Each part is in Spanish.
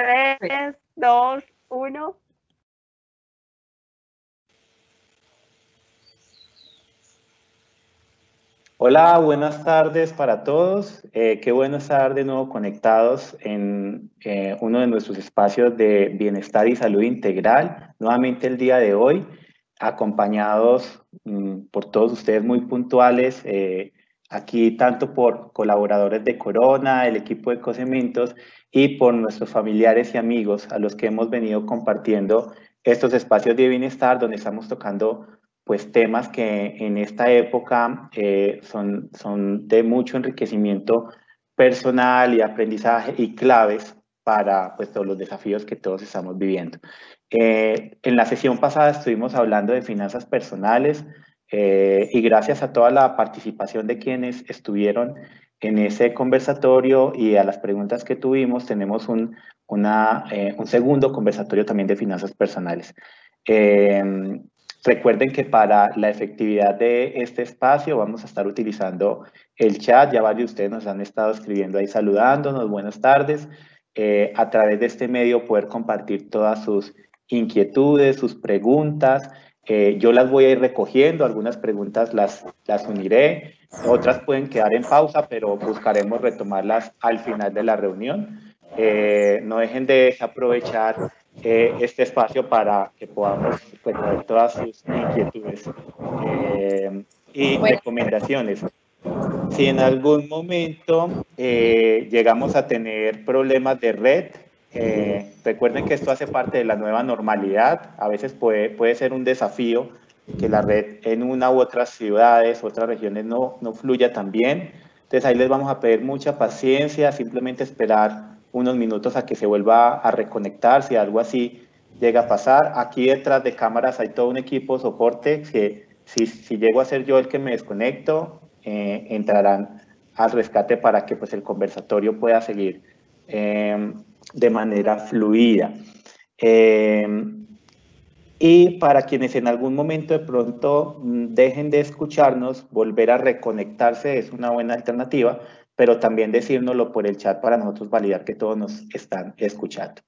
3, 2, 1. Hola, buenas tardes para todos. Eh, qué buenas tardes, de nuevo conectados en eh, uno de nuestros espacios de bienestar y salud integral, nuevamente el día de hoy, acompañados mm, por todos ustedes muy puntuales. Eh, Aquí tanto por colaboradores de Corona, el equipo de Cosementos y por nuestros familiares y amigos a los que hemos venido compartiendo estos espacios de bienestar donde estamos tocando pues temas que en esta época eh, son, son de mucho enriquecimiento personal y aprendizaje y claves para pues, todos los desafíos que todos estamos viviendo. Eh, en la sesión pasada estuvimos hablando de finanzas personales, eh, y gracias a toda la participación de quienes estuvieron en ese conversatorio y a las preguntas que tuvimos, tenemos un, eh, un segundo conversatorio también de finanzas personales. Eh, recuerden que para la efectividad de este espacio vamos a estar utilizando el chat. Ya varios de ustedes nos han estado escribiendo ahí saludándonos. Buenas tardes. a través de este medio poder compartir todas sus inquietudes, sus preguntas, yo las voy a ir recogiendo, algunas preguntas las, las uniré, otras pueden quedar en pausa, pero buscaremos retomarlas al final de la reunión. Eh, no dejen de aprovechar eh, este espacio para que podamos recoger todas sus inquietudes eh, y recomendaciones. Si en algún momento llegamos a tener problemas de red, eh, recuerden que esto hace parte de la nueva normalidad. A veces puede, puede ser un desafío que la red en una u otras ciudades, otras regiones no, fluya tan bien. Entonces ahí les vamos a pedir mucha paciencia, simplemente esperar unos minutos a que se vuelva a reconectar si algo así llega a pasar. Aquí detrás de cámaras hay todo un equipo soporte que si, si llego a ser yo el que me desconecto, eh, entrarán al rescate para que pues, el conversatorio pueda seguir. Eh, de manera fluida. Eh, y para quienes en algún momento de pronto mm, dejen de escucharnos, volver a reconectarse es una buena alternativa, pero también decírnoslo por el chat para nosotros validar que todos nos están escuchando.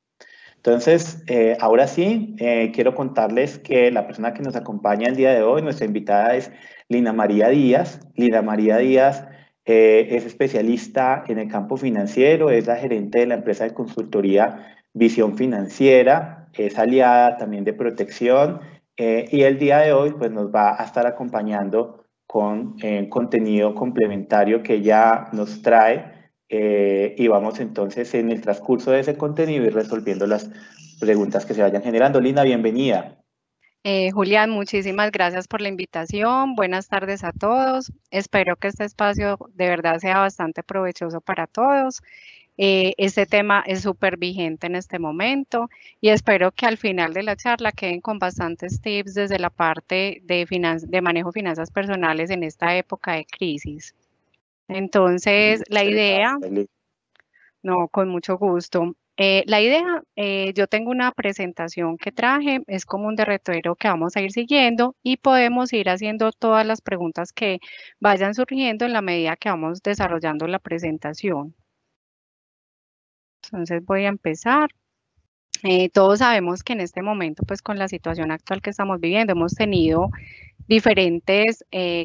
Entonces, eh, ahora sí, eh, quiero contarles que la persona que nos acompaña el día de hoy, nuestra invitada es Lina María Díaz. Lina María Díaz eh, es especialista en el campo financiero, es la gerente de la empresa de consultoría Visión Financiera, es aliada también de protección eh, y el día de hoy pues, nos va a estar acompañando con eh, contenido complementario que ya nos trae y vamos entonces en el transcurso de ese contenido y resolviendo las preguntas que se vayan generando. Lina, bienvenida. Eh, Julián, muchísimas gracias por la invitación. Buenas tardes a todos. Espero que este espacio de verdad sea bastante provechoso para todos. Eh, este tema es súper vigente en este momento y espero que al final de la charla queden con bastantes tips desde la parte de, de manejo de finanzas personales en esta época de crisis. Entonces, la idea... No, con mucho gusto. Eh, la idea, eh, yo tengo una presentación que traje, es como un derretero que vamos a ir siguiendo y podemos ir haciendo todas las preguntas que vayan surgiendo en la medida que vamos desarrollando la presentación. Entonces voy a empezar. Eh, todos sabemos que en este momento, pues con la situación actual que estamos viviendo, hemos tenido diferentes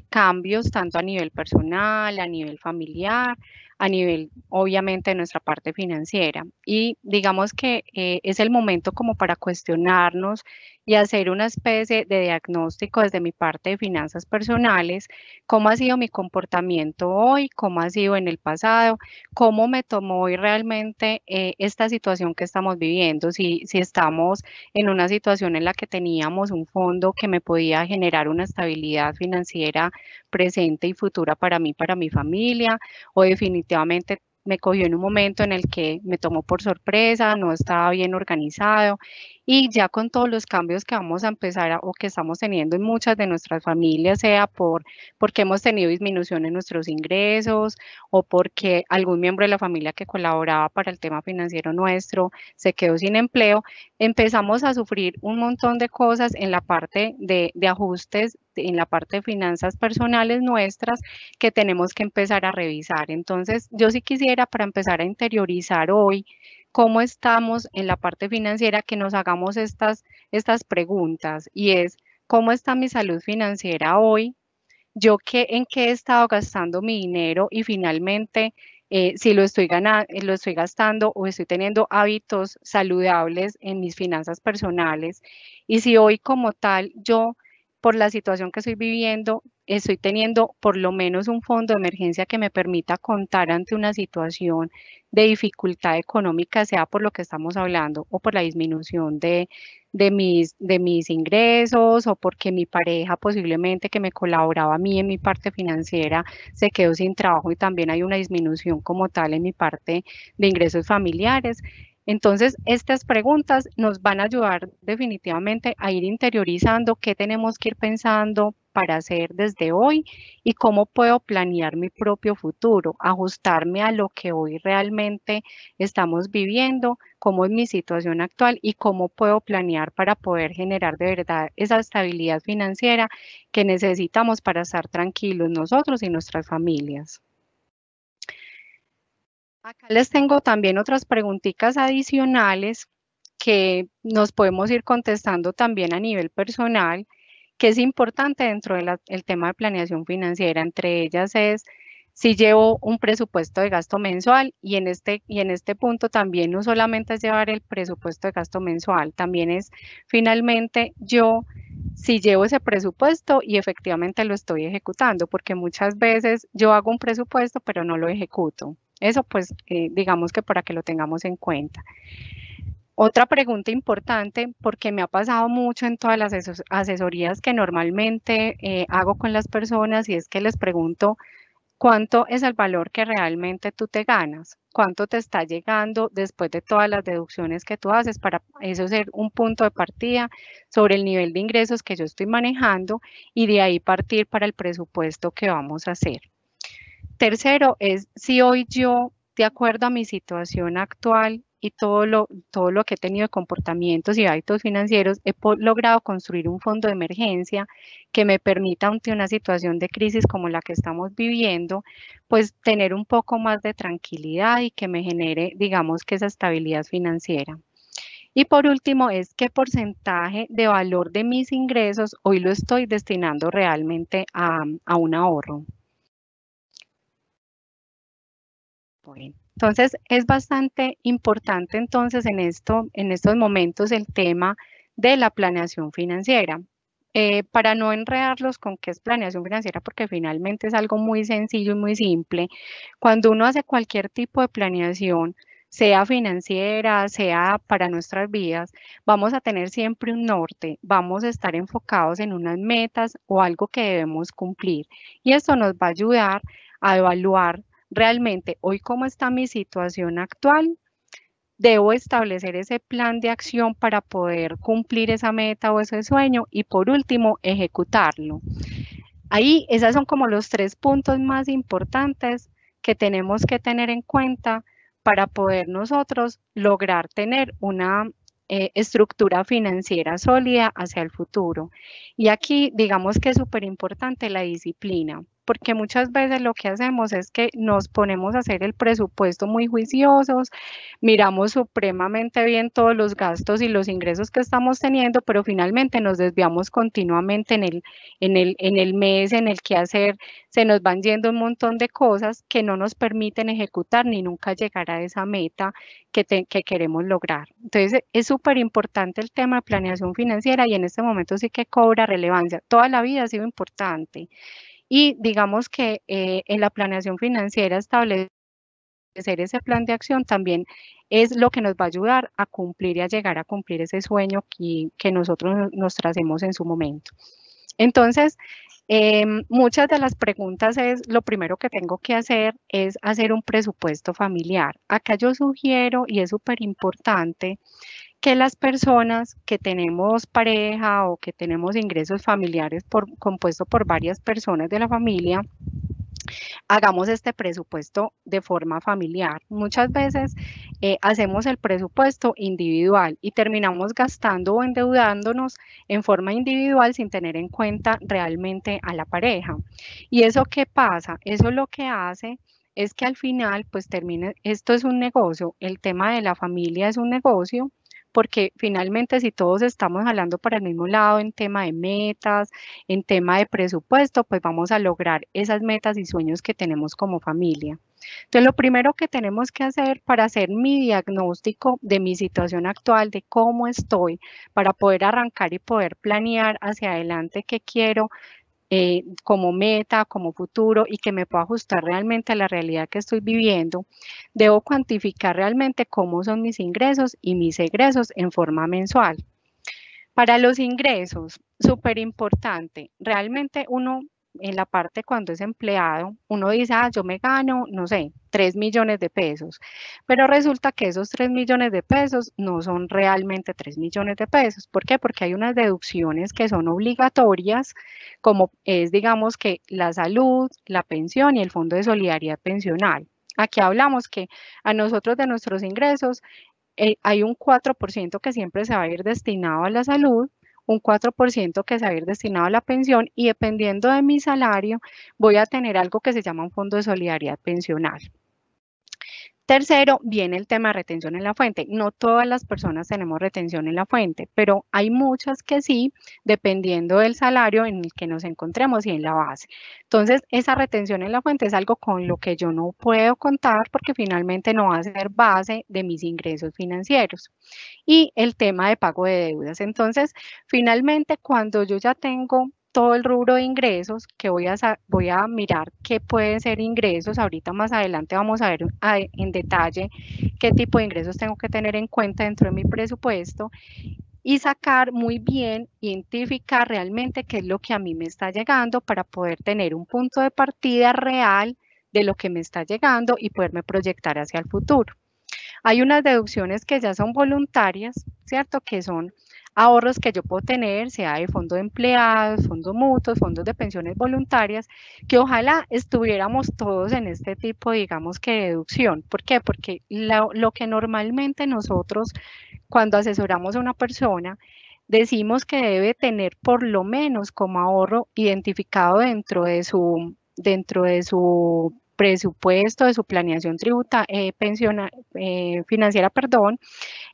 cambios, tanto a nivel personal, a nivel familiar, a nivel, obviamente, de nuestra parte financiera. Y digamos que eh, es el momento como para cuestionarnos y hacer una especie de diagnóstico desde mi parte de finanzas personales, cómo ha sido mi comportamiento hoy, cómo ha sido en el pasado, cómo me tomó hoy realmente eh, esta situación que estamos viviendo, si, si estamos en una situación en la que teníamos un fondo que me podía generar una estabilidad financiera presente y futura para mí, para mi familia, o definitivamente me cogió en un momento en el que me tomó por sorpresa, no estaba bien organizado y ya con todos los cambios que vamos a empezar o que estamos teniendo en muchas de nuestras familias, sea por porque hemos tenido disminución en nuestros ingresos o porque algún miembro de la familia que colaboraba para el tema financiero nuestro se quedó sin empleo, empezamos a sufrir un montón de cosas en la parte de, de ajustes en la parte de finanzas personales nuestras que tenemos que empezar a revisar. Entonces, yo sí quisiera para empezar a interiorizar hoy cómo estamos en la parte financiera, que nos hagamos estas, estas preguntas y es, ¿cómo está mi salud financiera hoy? ¿Yo qué, en qué he estado gastando mi dinero? Y finalmente, eh, si lo estoy, ganando, eh, lo estoy gastando o estoy teniendo hábitos saludables en mis finanzas personales. Y si hoy como tal yo, por la situación que estoy viviendo, estoy teniendo por lo menos un fondo de emergencia que me permita contar ante una situación de dificultad económica, sea por lo que estamos hablando o por la disminución de, mis, de mis ingresos o porque mi pareja posiblemente que me colaboraba a mí en mi parte financiera se quedó sin trabajo y también hay una disminución como tal en mi parte de ingresos familiares. Entonces, estas preguntas nos van a ayudar definitivamente a ir interiorizando qué tenemos que ir pensando para hacer desde hoy y cómo puedo planear mi propio futuro, ajustarme a lo que hoy realmente estamos viviendo, cómo es mi situación actual y cómo puedo planear para poder generar de verdad esa estabilidad financiera que necesitamos para estar tranquilos nosotros y nuestras familias. Acá les tengo también otras preguntitas adicionales que nos podemos ir contestando también a nivel personal, que es importante dentro del tema de planeación financiera. Entre ellas es si llevo un presupuesto de gasto mensual y en este, y en este punto también no solamente es llevar el presupuesto de gasto mensual, también es finalmente yo si llevo ese presupuesto y efectivamente lo estoy ejecutando, porque muchas veces yo hago un presupuesto pero no lo ejecuto. Eso pues eh, digamos que para que lo tengamos en cuenta. Otra pregunta importante, porque me ha pasado mucho en todas las asesorías que normalmente eh, hago con las personas y es que les pregunto cuánto es el valor que realmente tú te ganas, cuánto te está llegando después de todas las deducciones que tú haces para eso ser un punto de partida sobre el nivel de ingresos que yo estoy manejando y de ahí partir para el presupuesto que vamos a hacer. Tercero es si hoy yo, de acuerdo a mi situación actual y todo lo, todo lo que he tenido de comportamientos y hábitos financieros, he logrado construir un fondo de emergencia que me permita ante una situación de crisis como la que estamos viviendo, pues tener un poco más de tranquilidad y que me genere, digamos, que esa estabilidad financiera. Y por último, es qué porcentaje de valor de mis ingresos hoy lo estoy destinando realmente a, a un ahorro. entonces es bastante importante entonces en, esto, en estos momentos el tema de la planeación financiera. Eh, para no enredarlos con qué es planeación financiera, porque finalmente es algo muy sencillo y muy simple, cuando uno hace cualquier tipo de planeación, sea financiera, sea para nuestras vidas, vamos a tener siempre un norte, vamos a estar enfocados en unas metas o algo que debemos cumplir. Y esto nos va a ayudar a evaluar realmente hoy cómo está mi situación actual, debo establecer ese plan de acción para poder cumplir esa meta o ese sueño y por último ejecutarlo. Ahí esos son como los tres puntos más importantes que tenemos que tener en cuenta para poder nosotros lograr tener una eh, estructura financiera sólida hacia el futuro. Y aquí digamos que es súper importante la disciplina porque muchas veces lo que hacemos es que nos ponemos a hacer el presupuesto muy juiciosos, miramos supremamente bien todos los gastos y los ingresos que estamos teniendo, pero finalmente nos desviamos continuamente en el, en el, en el mes, en el que hacer, se nos van yendo un montón de cosas que no nos permiten ejecutar ni nunca llegar a esa meta que, que queremos lograr. Entonces es súper importante el tema de planeación financiera y en este momento sí que cobra relevancia. Toda la vida ha sido importante y digamos que eh, en la planeación financiera establecer ese plan de acción también es lo que nos va a ayudar a cumplir y a llegar a cumplir ese sueño que, nosotros nos tracemos en su momento. Entonces, em, muchas de las preguntas es, lo primero que tengo que hacer es hacer un presupuesto familiar. Acá yo sugiero, y es súper importante, que las personas que tenemos pareja o que tenemos ingresos familiares por, compuesto por varias personas de la familia, hagamos este presupuesto de forma familiar. Muchas veces eh, hacemos el presupuesto individual y terminamos gastando o endeudándonos en forma individual sin tener en cuenta realmente a la pareja. ¿Y eso qué pasa? Eso lo que hace es que al final, pues termine, esto es un negocio, el tema de la familia es un negocio porque finalmente si todos estamos hablando para el mismo lado en tema de metas, en tema de presupuesto, pues vamos a lograr esas metas y sueños que tenemos como familia. Entonces, lo primero que tenemos que hacer para hacer mi diagnóstico de mi situación actual, de cómo estoy, para poder arrancar y poder planear hacia adelante qué quiero, eh, como meta, como futuro y que me pueda ajustar realmente a la realidad que estoy viviendo, debo cuantificar realmente cómo son mis ingresos y mis egresos en forma mensual. Para los ingresos, súper importante, realmente uno en la parte cuando es empleado, uno dice, ah, yo me gano, no sé, 3 millones de pesos, pero resulta que esos 3 millones de pesos no son realmente 3 millones de pesos. ¿Por qué? Porque hay unas deducciones que son obligatorias, como es, digamos, que la salud, la pensión y el Fondo de Solidaridad Pensional. Aquí hablamos que a nosotros de nuestros ingresos eh, hay un 4% que siempre se va a ir destinado a la salud, un 4% que se va a ir destinado a la pensión y dependiendo de mi salario voy a tener algo que se llama un fondo de solidaridad pensional. Tercero, viene el tema de retención en la fuente. No todas las personas tenemos retención en la fuente, pero hay muchas que sí, dependiendo del salario en el que nos encontremos y en la base. Entonces, esa retención en la fuente es algo con lo que yo no puedo contar porque finalmente no va a ser base de mis ingresos financieros. Y el tema de pago de deudas. Entonces, finalmente, cuando yo ya tengo todo el rubro de ingresos, que voy a, voy a mirar qué pueden ser ingresos. Ahorita más adelante vamos a ver en detalle qué tipo de ingresos tengo que tener en cuenta dentro de mi presupuesto y sacar muy bien, identificar realmente qué es lo que a mí me está llegando para poder tener un punto de partida real de lo que me está llegando y poderme proyectar hacia el futuro. Hay unas deducciones que ya son voluntarias, ¿cierto? Que son ahorros que yo puedo tener, sea de fondo de empleados, fondos mutuos, fondos de pensiones voluntarias, que ojalá estuviéramos todos en este tipo, digamos que deducción. ¿Por qué? Porque lo, lo que normalmente nosotros cuando asesoramos a una persona, decimos que debe tener por lo menos como ahorro identificado dentro de su dentro de su presupuesto, de su planeación tributa, eh, eh, financiera, perdón,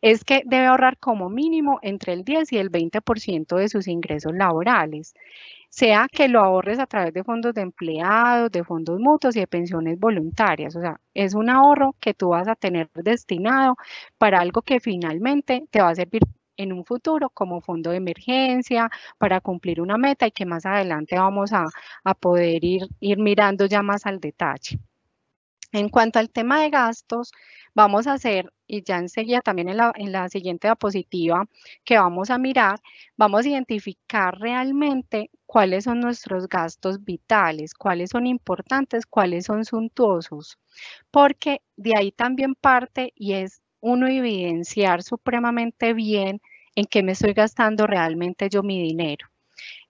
es que debe ahorrar como mínimo entre el 10 y el 20% de sus ingresos laborales, sea que lo ahorres a través de fondos de empleados, de fondos mutuos y de pensiones voluntarias. O sea, es un ahorro que tú vas a tener destinado para algo que finalmente te va a servir en un futuro como fondo de emergencia para cumplir una meta y que más adelante vamos a, poder ir, ir mirando ya más al detalle. En cuanto al tema de gastos, vamos a hacer, y ya enseguida también en la, en la, siguiente diapositiva que vamos a mirar, vamos a identificar realmente cuáles son nuestros gastos vitales, cuáles son importantes, cuáles son suntuosos, porque de ahí también parte y es uno evidenciar supremamente bien en qué me estoy gastando realmente yo mi dinero.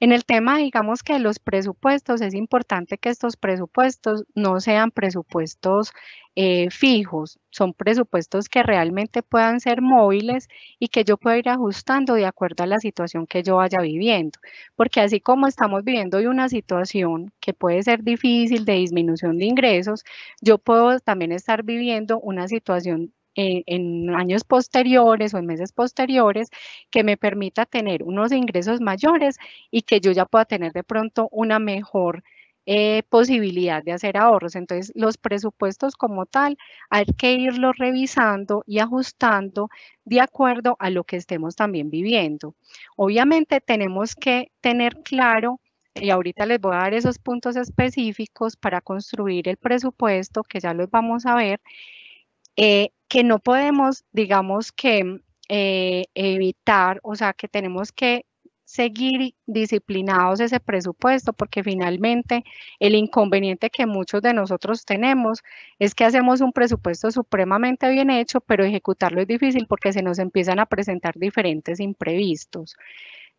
En el tema, digamos que los presupuestos, es importante que estos presupuestos no sean presupuestos eh, fijos, son presupuestos que realmente puedan ser móviles y que yo pueda ir ajustando de acuerdo a la situación que yo vaya viviendo. Porque así como estamos viviendo hoy una situación que puede ser difícil de disminución de ingresos, yo puedo también estar viviendo una situación en, años posteriores o en meses posteriores que me permita tener unos ingresos mayores y que yo ya pueda tener de pronto una mejor eh, posibilidad de hacer ahorros. Entonces, los presupuestos como tal hay que irlos revisando y ajustando de acuerdo a lo que estemos también viviendo. Obviamente tenemos que tener claro y ahorita les voy a dar esos puntos específicos para construir el presupuesto que ya los vamos a ver. Eh, que no podemos, digamos que eh, evitar, o sea, que tenemos que seguir disciplinados ese presupuesto, porque finalmente el inconveniente que muchos de nosotros tenemos es que hacemos un presupuesto supremamente bien hecho, pero ejecutarlo es difícil porque se nos empiezan a presentar diferentes imprevistos.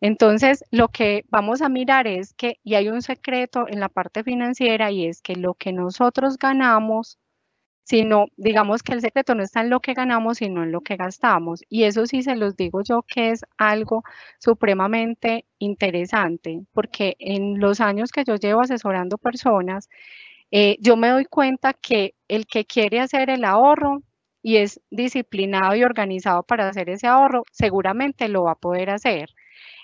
Entonces, lo que vamos a mirar es que, y hay un secreto en la parte financiera, y es que lo que nosotros ganamos sino digamos que el secreto no está en lo que ganamos, sino en lo que gastamos. Y eso sí se los digo yo que es algo supremamente interesante, porque en los años que yo llevo asesorando personas, eh, yo me doy cuenta que el que quiere hacer el ahorro y es disciplinado y organizado para hacer ese ahorro, seguramente lo va a poder hacer.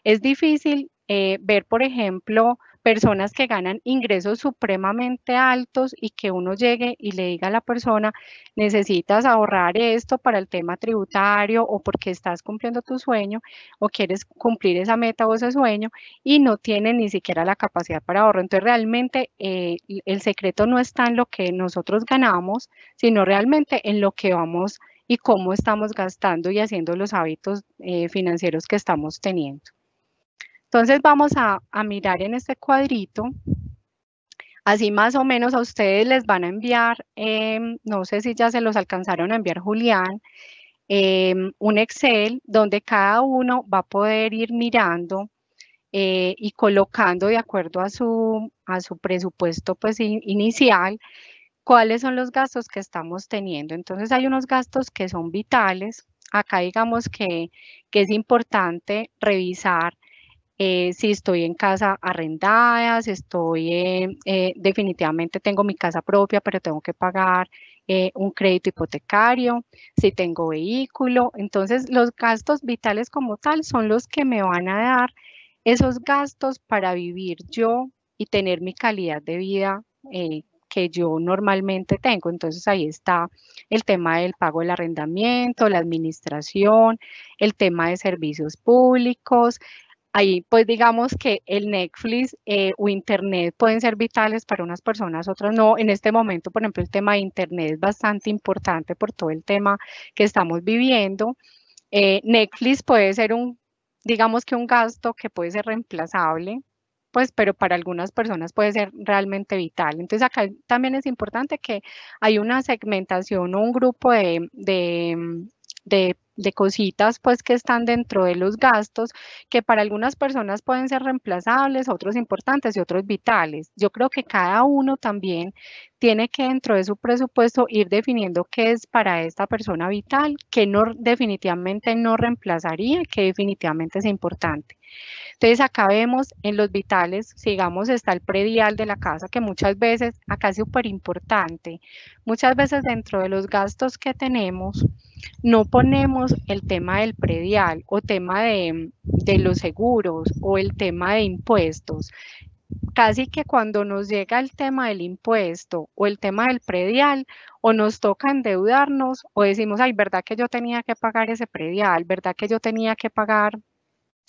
Es difícil eh, ver, por ejemplo, personas que ganan ingresos supremamente altos y que uno llegue y le diga a la persona, necesitas ahorrar esto para el tema tributario o porque estás cumpliendo tu sueño o quieres cumplir esa meta o ese sueño y no tienen ni siquiera la capacidad para ahorro. Entonces realmente eh, el secreto no está en lo que nosotros ganamos, sino realmente en lo que vamos y cómo estamos gastando y haciendo los hábitos eh, financieros que estamos teniendo. Entonces vamos a, mirar en este cuadrito Así más o menos a ustedes les van a enviar, em, no sé si ya se los alcanzaron a enviar Julián, em, un Excel donde cada uno va a poder ir mirando eh, y colocando de acuerdo a su, a su presupuesto pues, inicial cuáles son los gastos que estamos teniendo. Entonces hay unos gastos que son vitales. Acá digamos que, que es importante revisar eh, si estoy en casa arrendada, si estoy, en eh, definitivamente tengo mi casa propia, pero tengo que pagar eh, un crédito hipotecario, si tengo vehículo. Entonces, los gastos vitales como tal son los que me van a dar esos gastos para vivir yo y tener mi calidad de vida que yo normalmente tengo. Entonces ahí está el tema del pago del arrendamiento, la administración, el tema de servicios públicos, ahí pues digamos que el Netflix eh, o Internet pueden ser vitales para unas personas, otras no. En este momento, por ejemplo, el tema de Internet es bastante importante por todo el tema que estamos viviendo. Eh, Netflix puede ser un, digamos que un gasto que puede ser reemplazable, pues, pero para algunas personas puede ser realmente vital. Entonces acá también es importante que hay una segmentación o un grupo de, de de cositas pues que están dentro de los gastos que para algunas personas pueden ser reemplazables, otros importantes y otros vitales. Yo creo que cada uno también tiene que dentro de su presupuesto ir definiendo qué es para esta persona vital, qué no definitivamente no reemplazaría, que definitivamente es importante. Entonces acá vemos en los vitales, sigamos, está el predial de la casa, que muchas veces, acá es súper importante, muchas veces dentro de los gastos que tenemos, no ponemos el tema del predial o tema de, de los seguros o el tema de impuestos. Casi que cuando nos llega el tema del impuesto o el tema del predial, o nos toca endeudarnos o decimos, ay, ¿verdad que yo tenía que pagar ese predial? ¿Verdad que yo tenía que pagar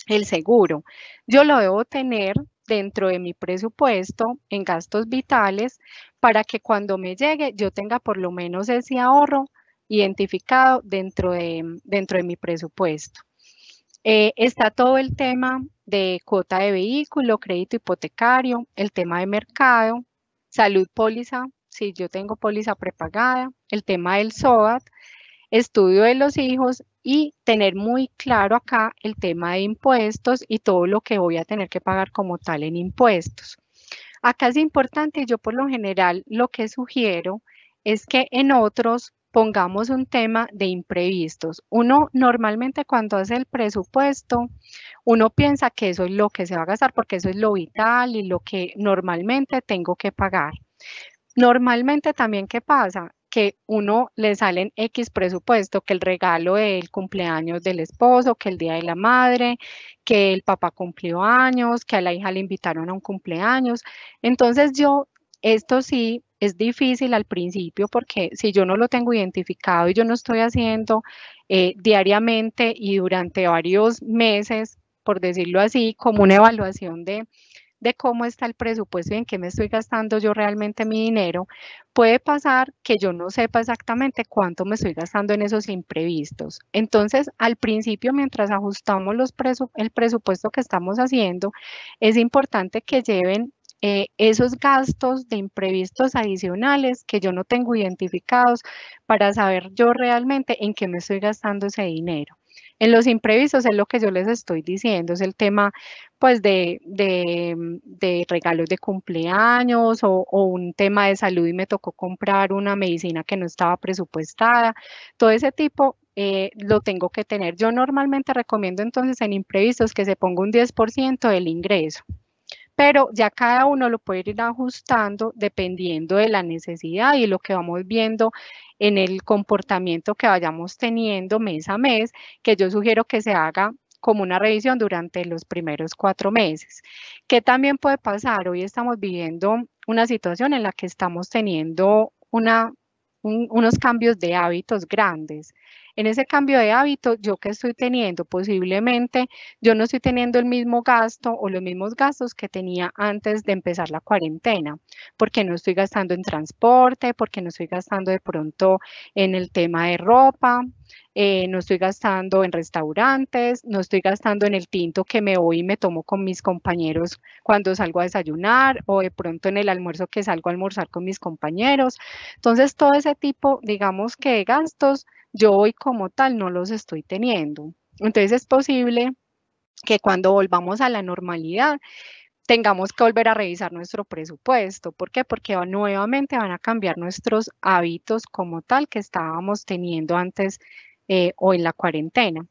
el seguro? Yo lo debo tener dentro de mi presupuesto en gastos vitales para que cuando me llegue yo tenga por lo menos ese ahorro identificado dentro de, dentro de mi presupuesto. Eh, está todo el tema de cuota de vehículo, crédito hipotecario, el tema de mercado, salud póliza, si yo tengo póliza prepagada, el tema del SOAT, estudio de los hijos y tener muy claro acá el tema de impuestos y todo lo que voy a tener que pagar como tal en impuestos. Acá es importante, yo por lo general lo que sugiero es que en otros pongamos un tema de imprevistos. Uno normalmente cuando hace el presupuesto, uno piensa que eso es lo que se va a gastar porque eso es lo vital y lo que normalmente tengo que pagar. Normalmente también, ¿qué pasa? que uno le salen X presupuesto, que el regalo del cumpleaños del esposo, que el día de la madre, que el papá cumplió años, que a la hija le invitaron a un cumpleaños. Entonces yo, esto sí, es difícil al principio porque si yo no lo tengo identificado y yo no estoy haciendo eh, diariamente y durante varios meses, por decirlo así, como una evaluación de, de cómo está el presupuesto y en qué me estoy gastando yo realmente mi dinero, puede pasar que yo no sepa exactamente cuánto me estoy gastando en esos imprevistos. Entonces, al principio, mientras ajustamos los el presupuesto que estamos haciendo, es importante que lleven eh, esos gastos de imprevistos adicionales que yo no tengo identificados para saber yo realmente en qué me estoy gastando ese dinero. En los imprevistos es lo que yo les estoy diciendo, es el tema pues de, mm, regalos de cumpleaños o, un tema de salud y me tocó comprar una medicina que no estaba presupuestada, todo ese tipo eh, lo tengo que tener. Yo normalmente recomiendo entonces en imprevistos que se ponga un 10% del ingreso pero ya cada uno lo puede ir ajustando dependiendo de la necesidad y lo que vamos viendo en el comportamiento que vayamos teniendo mes a mes, que yo sugiero que se haga como una revisión durante los primeros cuatro meses. ¿Qué también puede pasar? Hoy estamos viviendo una situación en la que estamos teniendo unos cambios de hábitos grandes en ese cambio de hábito, yo que estoy teniendo, posiblemente yo no estoy teniendo el mismo gasto o los mismos gastos que tenía antes de empezar la cuarentena, porque no estoy gastando en transporte, porque no estoy gastando de pronto en el tema de ropa, eh, no estoy gastando en restaurantes, no estoy gastando en el tinto que me voy y me tomo con mis compañeros cuando salgo a desayunar o de pronto en el almuerzo que salgo a almorzar con mis compañeros. Entonces, todo ese tipo, digamos que de gastos yo hoy como tal no los estoy teniendo. Entonces es posible que cuando volvamos a la normalidad tengamos que volver a revisar nuestro presupuesto. ¿Por qué? Porque nuevamente van a cambiar nuestros hábitos como tal que estábamos teniendo antes eh, o en la cuarentena.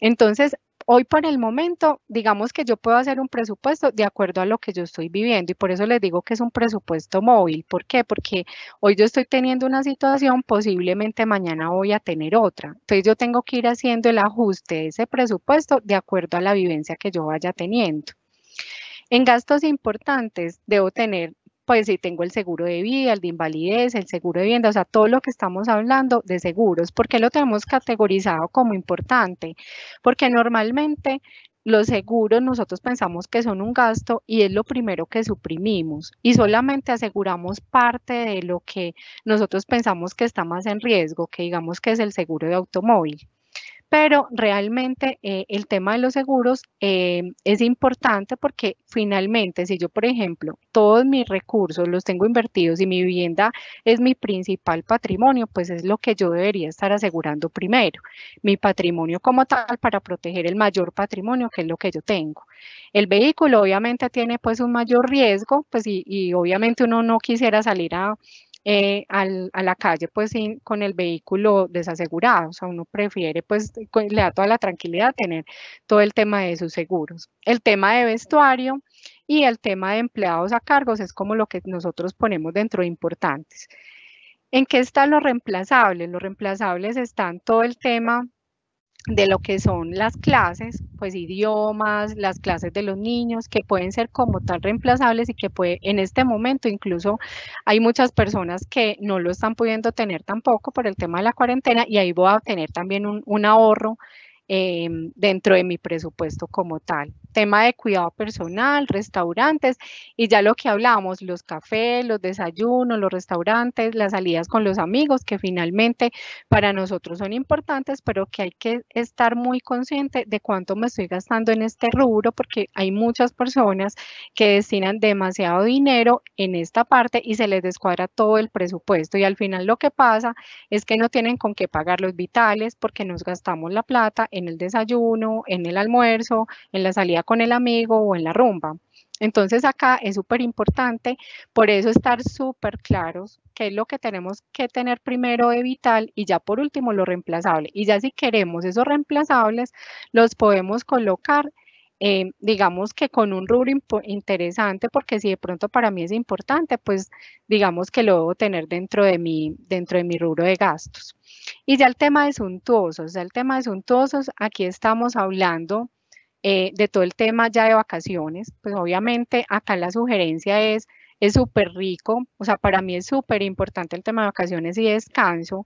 Entonces, hoy por el momento, digamos que yo puedo hacer un presupuesto de acuerdo a lo que yo estoy viviendo y por eso les digo que es un presupuesto móvil. ¿Por qué? Porque hoy yo estoy teniendo una situación, posiblemente mañana voy a tener otra. Entonces yo tengo que ir haciendo el ajuste de ese presupuesto de acuerdo a la vivencia que yo vaya teniendo. En gastos importantes debo tener pues si tengo el seguro de vida, el de invalidez, el seguro de vivienda, o sea, todo lo que estamos hablando de seguros. ¿Por qué lo tenemos categorizado como importante? Porque normalmente los seguros nosotros pensamos que son un gasto y es lo primero que suprimimos y solamente aseguramos parte de lo que nosotros pensamos que está más en riesgo, que digamos que es el seguro de automóvil pero realmente eh, el tema de los seguros eh, es importante porque finalmente si yo, por ejemplo, todos mis recursos los tengo invertidos y mi vivienda es mi principal patrimonio, pues es lo que yo debería estar asegurando primero, mi patrimonio como tal para proteger el mayor patrimonio que es lo que yo tengo. El vehículo obviamente tiene pues un mayor riesgo, pues y, y obviamente uno no quisiera salir a eh, a la calle pues sin, con el vehículo desasegurado. O sea, uno prefiere pues le da toda la tranquilidad tener todo el tema de sus seguros. El tema de vestuario y el tema de empleados a cargos es como lo que nosotros ponemos dentro de importantes. ¿En qué están los reemplazables? Los reemplazables están todo el tema de lo que son las clases, pues idiomas, las clases de los niños, que pueden ser como tal reemplazables y que puede, en este momento incluso hay muchas personas que no lo están pudiendo tener tampoco por el tema de la cuarentena y ahí voy a tener también un, ahorro em, dentro de mi presupuesto como tal tema de cuidado personal, restaurantes y ya lo que hablamos, los cafés, los desayunos, los restaurantes, las salidas con los amigos, que finalmente para nosotros son importantes, pero que hay que estar muy consciente de cuánto me estoy gastando en este rubro, porque hay muchas personas que destinan demasiado dinero en esta parte y se les descuadra todo el presupuesto y al final lo que pasa es que no tienen con qué pagar los vitales porque nos gastamos la plata en el desayuno, en el almuerzo, en la salida con el amigo o en la rumba. Entonces acá es súper importante, por eso estar súper claros qué es lo que tenemos que tener primero de vital y ya por último lo reemplazable. Y ya si queremos esos reemplazables, los podemos colocar, eh, digamos que con un rubro interesante, porque si de pronto para mí es importante, pues digamos que lo debo tener dentro de mi, dentro de mi rubro de gastos. Y ya el tema de suntuosos, el tema de suntuosos, aquí estamos hablando eh, de todo el tema ya de vacaciones, pues obviamente acá la sugerencia es es súper rico, o sea, para mí es súper importante el tema de vacaciones y descanso,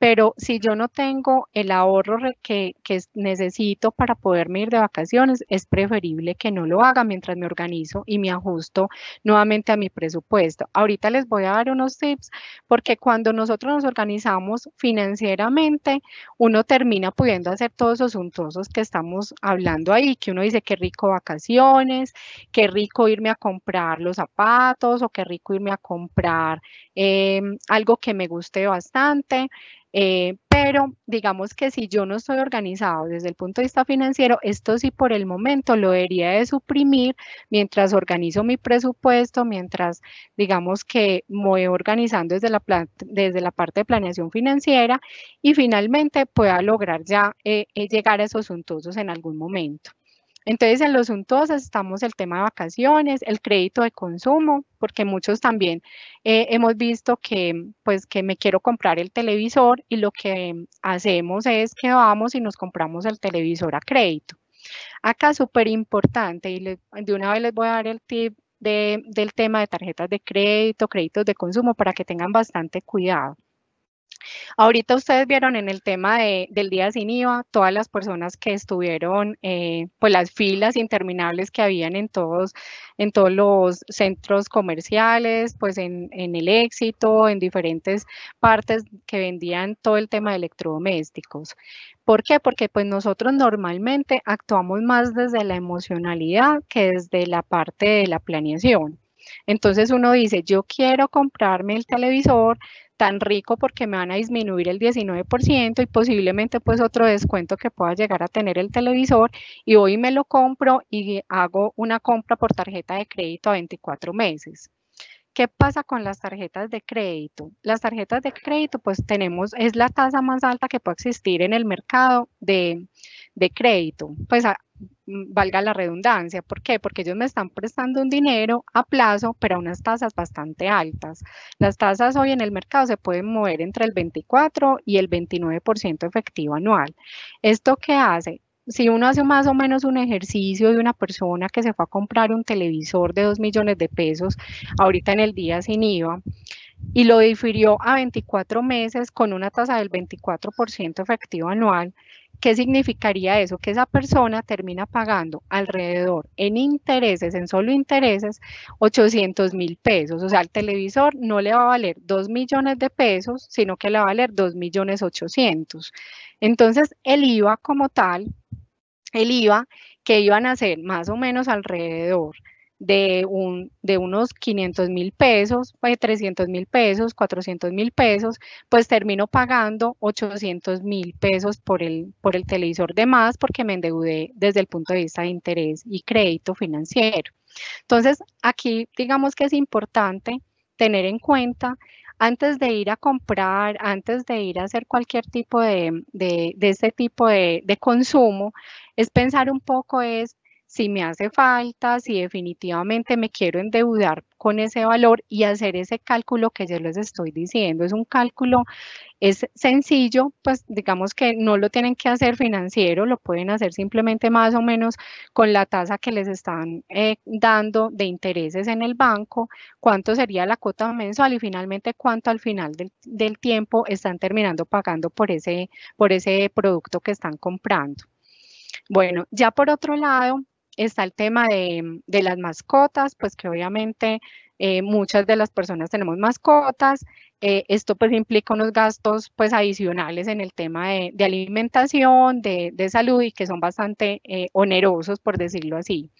pero si yo no tengo el ahorro que, necesito para poderme ir de vacaciones, es preferible que no lo haga mientras me organizo y me ajusto nuevamente a mi presupuesto. Ahorita les voy a dar unos tips porque cuando nosotros nos organizamos financieramente, uno termina pudiendo hacer todos esos asuntos que estamos hablando ahí, que uno dice qué rico vacaciones, qué rico irme a comprar los zapatos o qué rico irme a comprar em, algo que me guste bastante. Eh, pero digamos que si yo no estoy organizado desde el punto de vista financiero, esto sí por el momento lo debería de suprimir mientras organizo mi presupuesto, mientras digamos que me voy organizando desde la, desde la parte de planeación financiera y finalmente pueda lograr ya eh, eh, llegar a esos asuntos en algún momento. Entonces, en los asuntos estamos el tema de vacaciones, el crédito de consumo, porque muchos también eh, hemos visto que, pues, que me quiero comprar el televisor y lo que hacemos es que vamos y nos compramos el televisor a crédito. Acá súper importante, y de una vez les voy a dar el tip del tema de tarjetas de crédito, créditos de consumo, para que tengan bastante cuidado. Ahorita ustedes vieron en el tema del día sin IVA, todas las personas que estuvieron, eh, pues las filas interminables que habían en todos, en todos los centros comerciales, pues en, en el éxito, en diferentes partes que vendían todo el tema de electrodomésticos. ¿Por qué? Porque pues nosotros normalmente actuamos más desde la emocionalidad que desde la parte de la planeación. Entonces uno dice, yo quiero comprarme el televisor, tan rico porque me van a disminuir el 19% y posiblemente pues otro descuento que pueda llegar a tener el televisor y hoy me lo compro y hago una compra por tarjeta de crédito a 24 meses. ¿Qué pasa con las tarjetas de crédito? Las tarjetas de crédito, pues tenemos, es la tasa más alta que puede existir en el mercado de, crédito. Pues mm, valga la redundancia. ¿Por qué? Porque ellos me están prestando un dinero a plazo, pero a unas tasas bastante altas. Las tasas hoy en el mercado se pueden mover entre el 24 y el 29% efectivo anual. ¿Esto qué hace? si uno hace más o menos un ejercicio de una persona que se fue a comprar un televisor de 2 millones de pesos ahorita en el día sin IVA y lo difirió a 24 meses con una tasa del 24% efectivo anual, ¿qué significaría eso? Que esa persona termina pagando alrededor en intereses, en solo intereses, 800 mil pesos. O sea, el televisor no le va a valer 2 millones de pesos, sino que le va a valer 2 millones 800. Entonces, el IVA como tal el IVA, que iban a ser más o menos alrededor de, un, de unos 500 mil pesos, 300 pues, mil pesos, 400 mil pesos, pues termino pagando 800 mil pesos por el, por el televisor de más porque me endeudé desde el punto de vista de interés y crédito financiero. Entonces, aquí digamos que es importante tener en cuenta antes de ir a comprar, antes de ir a hacer cualquier tipo de, de, este tipo de, de consumo, es pensar un poco es si me hace falta, si definitivamente me quiero endeudar con ese valor y hacer ese cálculo que yo les estoy diciendo. Es un cálculo, es sencillo, pues digamos que no lo tienen que hacer financiero, lo pueden hacer simplemente más o menos con la tasa que les están eh, dando de intereses en el banco, cuánto sería la cuota mensual y finalmente cuánto al final del, del tiempo están terminando pagando por ese, por ese producto que están comprando. Bueno, ya por otro lado, Está el tema de, de las mascotas, pues que obviamente eh, muchas de las personas tenemos mascotas, eh, esto pues implica unos gastos pues adicionales en el tema de, alimentación, de, salud y que son bastante eh, onerosos por decirlo así.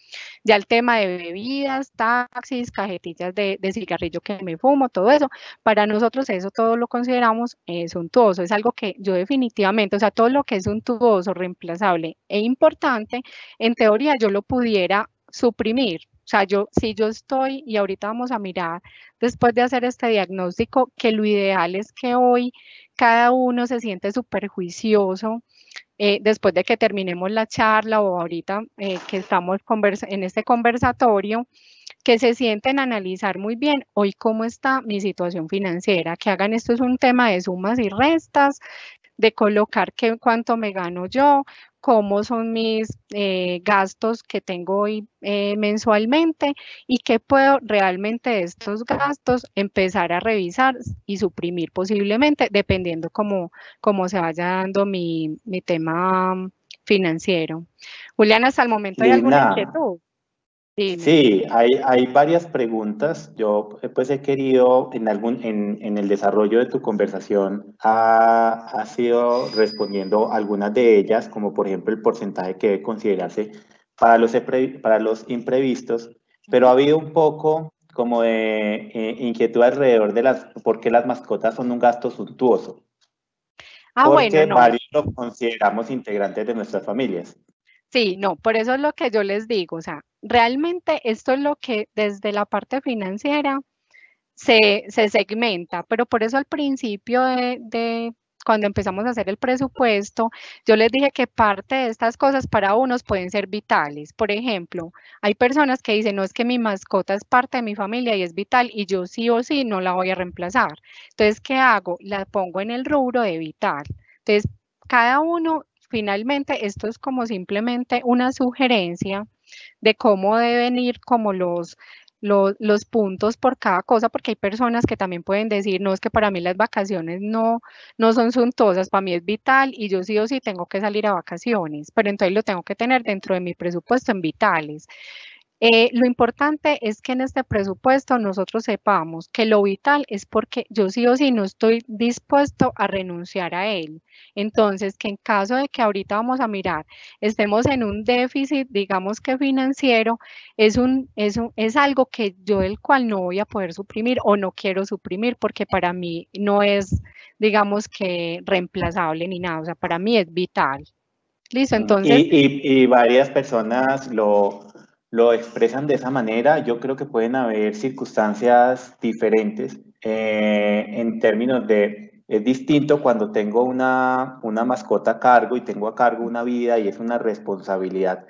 Ya el tema de bebidas, taxis, cajetillas de, cigarrillo que me fumo, todo eso, para nosotros eso todo lo consideramos es suntuoso, es algo que yo definitivamente, o sea, todo lo que es suntuoso, reemplazable e importante, en teoría yo lo pudiera suprimir sea, yo, si yo estoy, y ahorita vamos a mirar, después de hacer este diagnóstico, que lo ideal es que hoy cada uno se siente superjuicioso eh, después de que terminemos la charla o ahorita eh, que estamos en este conversatorio, que se sienten a analizar muy bien hoy cómo está mi situación financiera, que hagan esto es un tema de sumas y restas, de colocar qué, cuánto me gano yo, cómo son mis eh, gastos que tengo hoy eh, mensualmente y qué puedo realmente estos gastos empezar a revisar y suprimir posiblemente, dependiendo cómo, cómo se vaya dando mi, tema mm, financiero. Juliana, hasta el momento hay alguna inquietud. Sí, hay, hay, varias preguntas. Yo eh, pues he querido en algún en, el desarrollo de tu conversación ha, ha sido respondiendo algunas de ellas, como por ejemplo el porcentaje que debe considerarse para los, para los imprevistos, pero ha habido un poco como de eh, inquietud alrededor de las por qué las mascotas son un gasto suntuoso. Ah, porque no. varios los consideramos integrantes de nuestras familias. Sí, no, por eso es lo que yo les digo, o sea, realmente esto es lo que desde la parte financiera se, segmenta, pero por eso al principio de, cuando empezamos a hacer el presupuesto, yo les dije que parte de estas cosas para unos pueden ser vitales. Por ejemplo, hay personas que dicen, no es que mi mascota es parte de mi familia y es vital y yo sí o sí no la voy a reemplazar. Entonces, ¿qué hago? La pongo en el rubro de vital. Entonces, cada uno, finalmente, esto es como simplemente una sugerencia de cómo deben ir como los, los, puntos por cada cosa, porque hay personas que también pueden decir, no, es que para mí las vacaciones no, no son suntuosas, para mí es vital y yo sí o sí tengo que salir a vacaciones, pero entonces lo tengo que tener dentro de mi presupuesto en vitales. Eh, lo importante es que en este presupuesto nosotros sepamos que lo vital es porque yo sí o sí no estoy dispuesto a renunciar a él. Entonces, que en caso de que ahorita vamos a mirar, estemos en un déficit, digamos que financiero, es, un, es, es algo que yo el cual no voy a poder suprimir o no quiero suprimir porque para mí no es, digamos que reemplazable ni nada, o sea, para mí es vital. Listo, mm, entonces. y, y varias personas lo, lo expresan de esa manera, yo creo que pueden haber circunstancias diferentes eh, en términos de, es distinto cuando tengo una, una mascota a cargo y tengo a cargo una vida y es una responsabilidad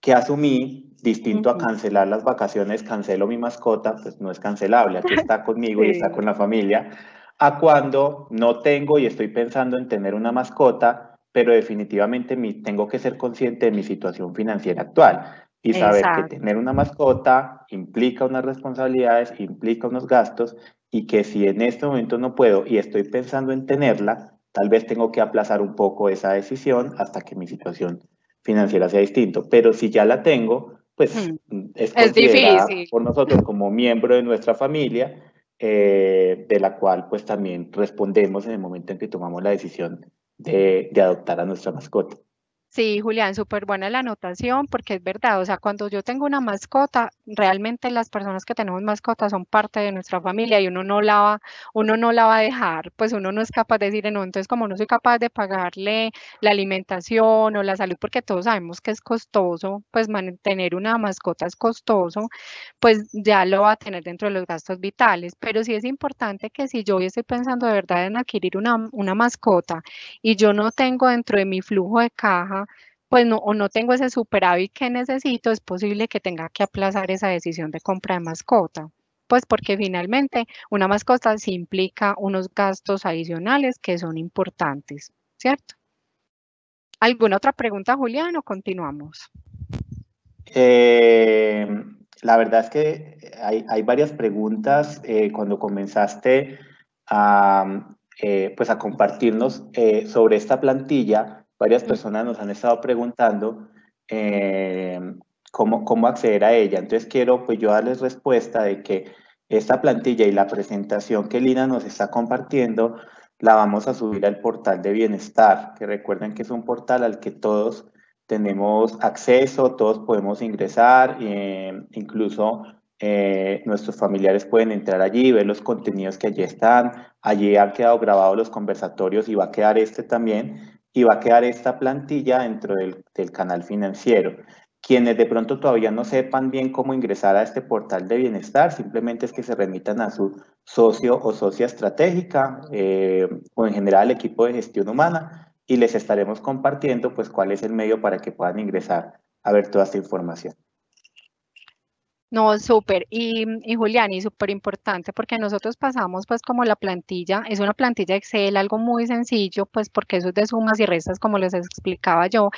que asumí, distinto a cancelar las vacaciones, cancelo mi mascota, pues no es cancelable, aquí está conmigo y está con la familia, a cuando no tengo y estoy pensando en tener una mascota, pero definitivamente mi, tengo que ser consciente de mi situación financiera actual. Y saber que tener una mascota implica unas responsabilidades, implica unos gastos y que si en este momento no puedo y estoy pensando en tenerla, tal vez tengo que aplazar un poco esa decisión hasta que mi situación financiera sea distinto. Pero si ya la tengo, pues hmm. es, es difícil por nosotros como miembro de nuestra familia, eh, de la cual pues también respondemos en el momento en que tomamos la decisión de, de adoptar a nuestra mascota. Sí, Julián, súper buena la anotación porque es verdad, o sea, cuando yo tengo una mascota, realmente las personas que tenemos mascotas son parte de nuestra familia y uno no la va, uno no la va a dejar, pues uno no es capaz de decir, no, entonces como no soy capaz de pagarle la alimentación o la salud, porque todos sabemos que es costoso, pues mantener una mascota es costoso, pues ya lo va a tener dentro de los gastos vitales, pero sí es importante que si yo estoy pensando de verdad en adquirir una, una mascota y yo no tengo dentro de mi flujo de caja, pues no, o no tengo ese superávit que necesito, es posible que tenga que aplazar esa decisión de compra de mascota. Pues porque finalmente una mascota sí implica unos gastos adicionales que son importantes, ¿cierto? ¿Alguna otra pregunta, Julián, o continuamos? Eh, la verdad es que hay, varias preguntas. Eh, cuando comenzaste eh, pues a compartirnos sobre esta plantilla, varias personas nos han estado preguntando eh, cómo, cómo acceder a ella. Entonces quiero pues yo darles respuesta de que esta plantilla y la presentación que Lina nos está compartiendo la vamos a subir al portal de bienestar, que recuerden que es un portal al que todos tenemos acceso, todos podemos ingresar, eh, incluso eh, nuestros familiares pueden entrar allí, ver los contenidos que allí están, allí han quedado grabados los conversatorios y va a quedar este también y va a quedar esta plantilla dentro del, canal financiero. Quienes de pronto todavía no sepan bien cómo ingresar a este portal de bienestar, simplemente es que se remitan a su socio o socia estratégica eh, o en general al equipo de gestión humana y les estaremos compartiendo pues cuál es el medio para que puedan ingresar a ver toda esta información. No, súper. Y, y Julián, y súper importante porque nosotros pasamos pues como la plantilla, es una plantilla Excel, algo muy sencillo pues porque eso es de sumas y restas como les explicaba yo.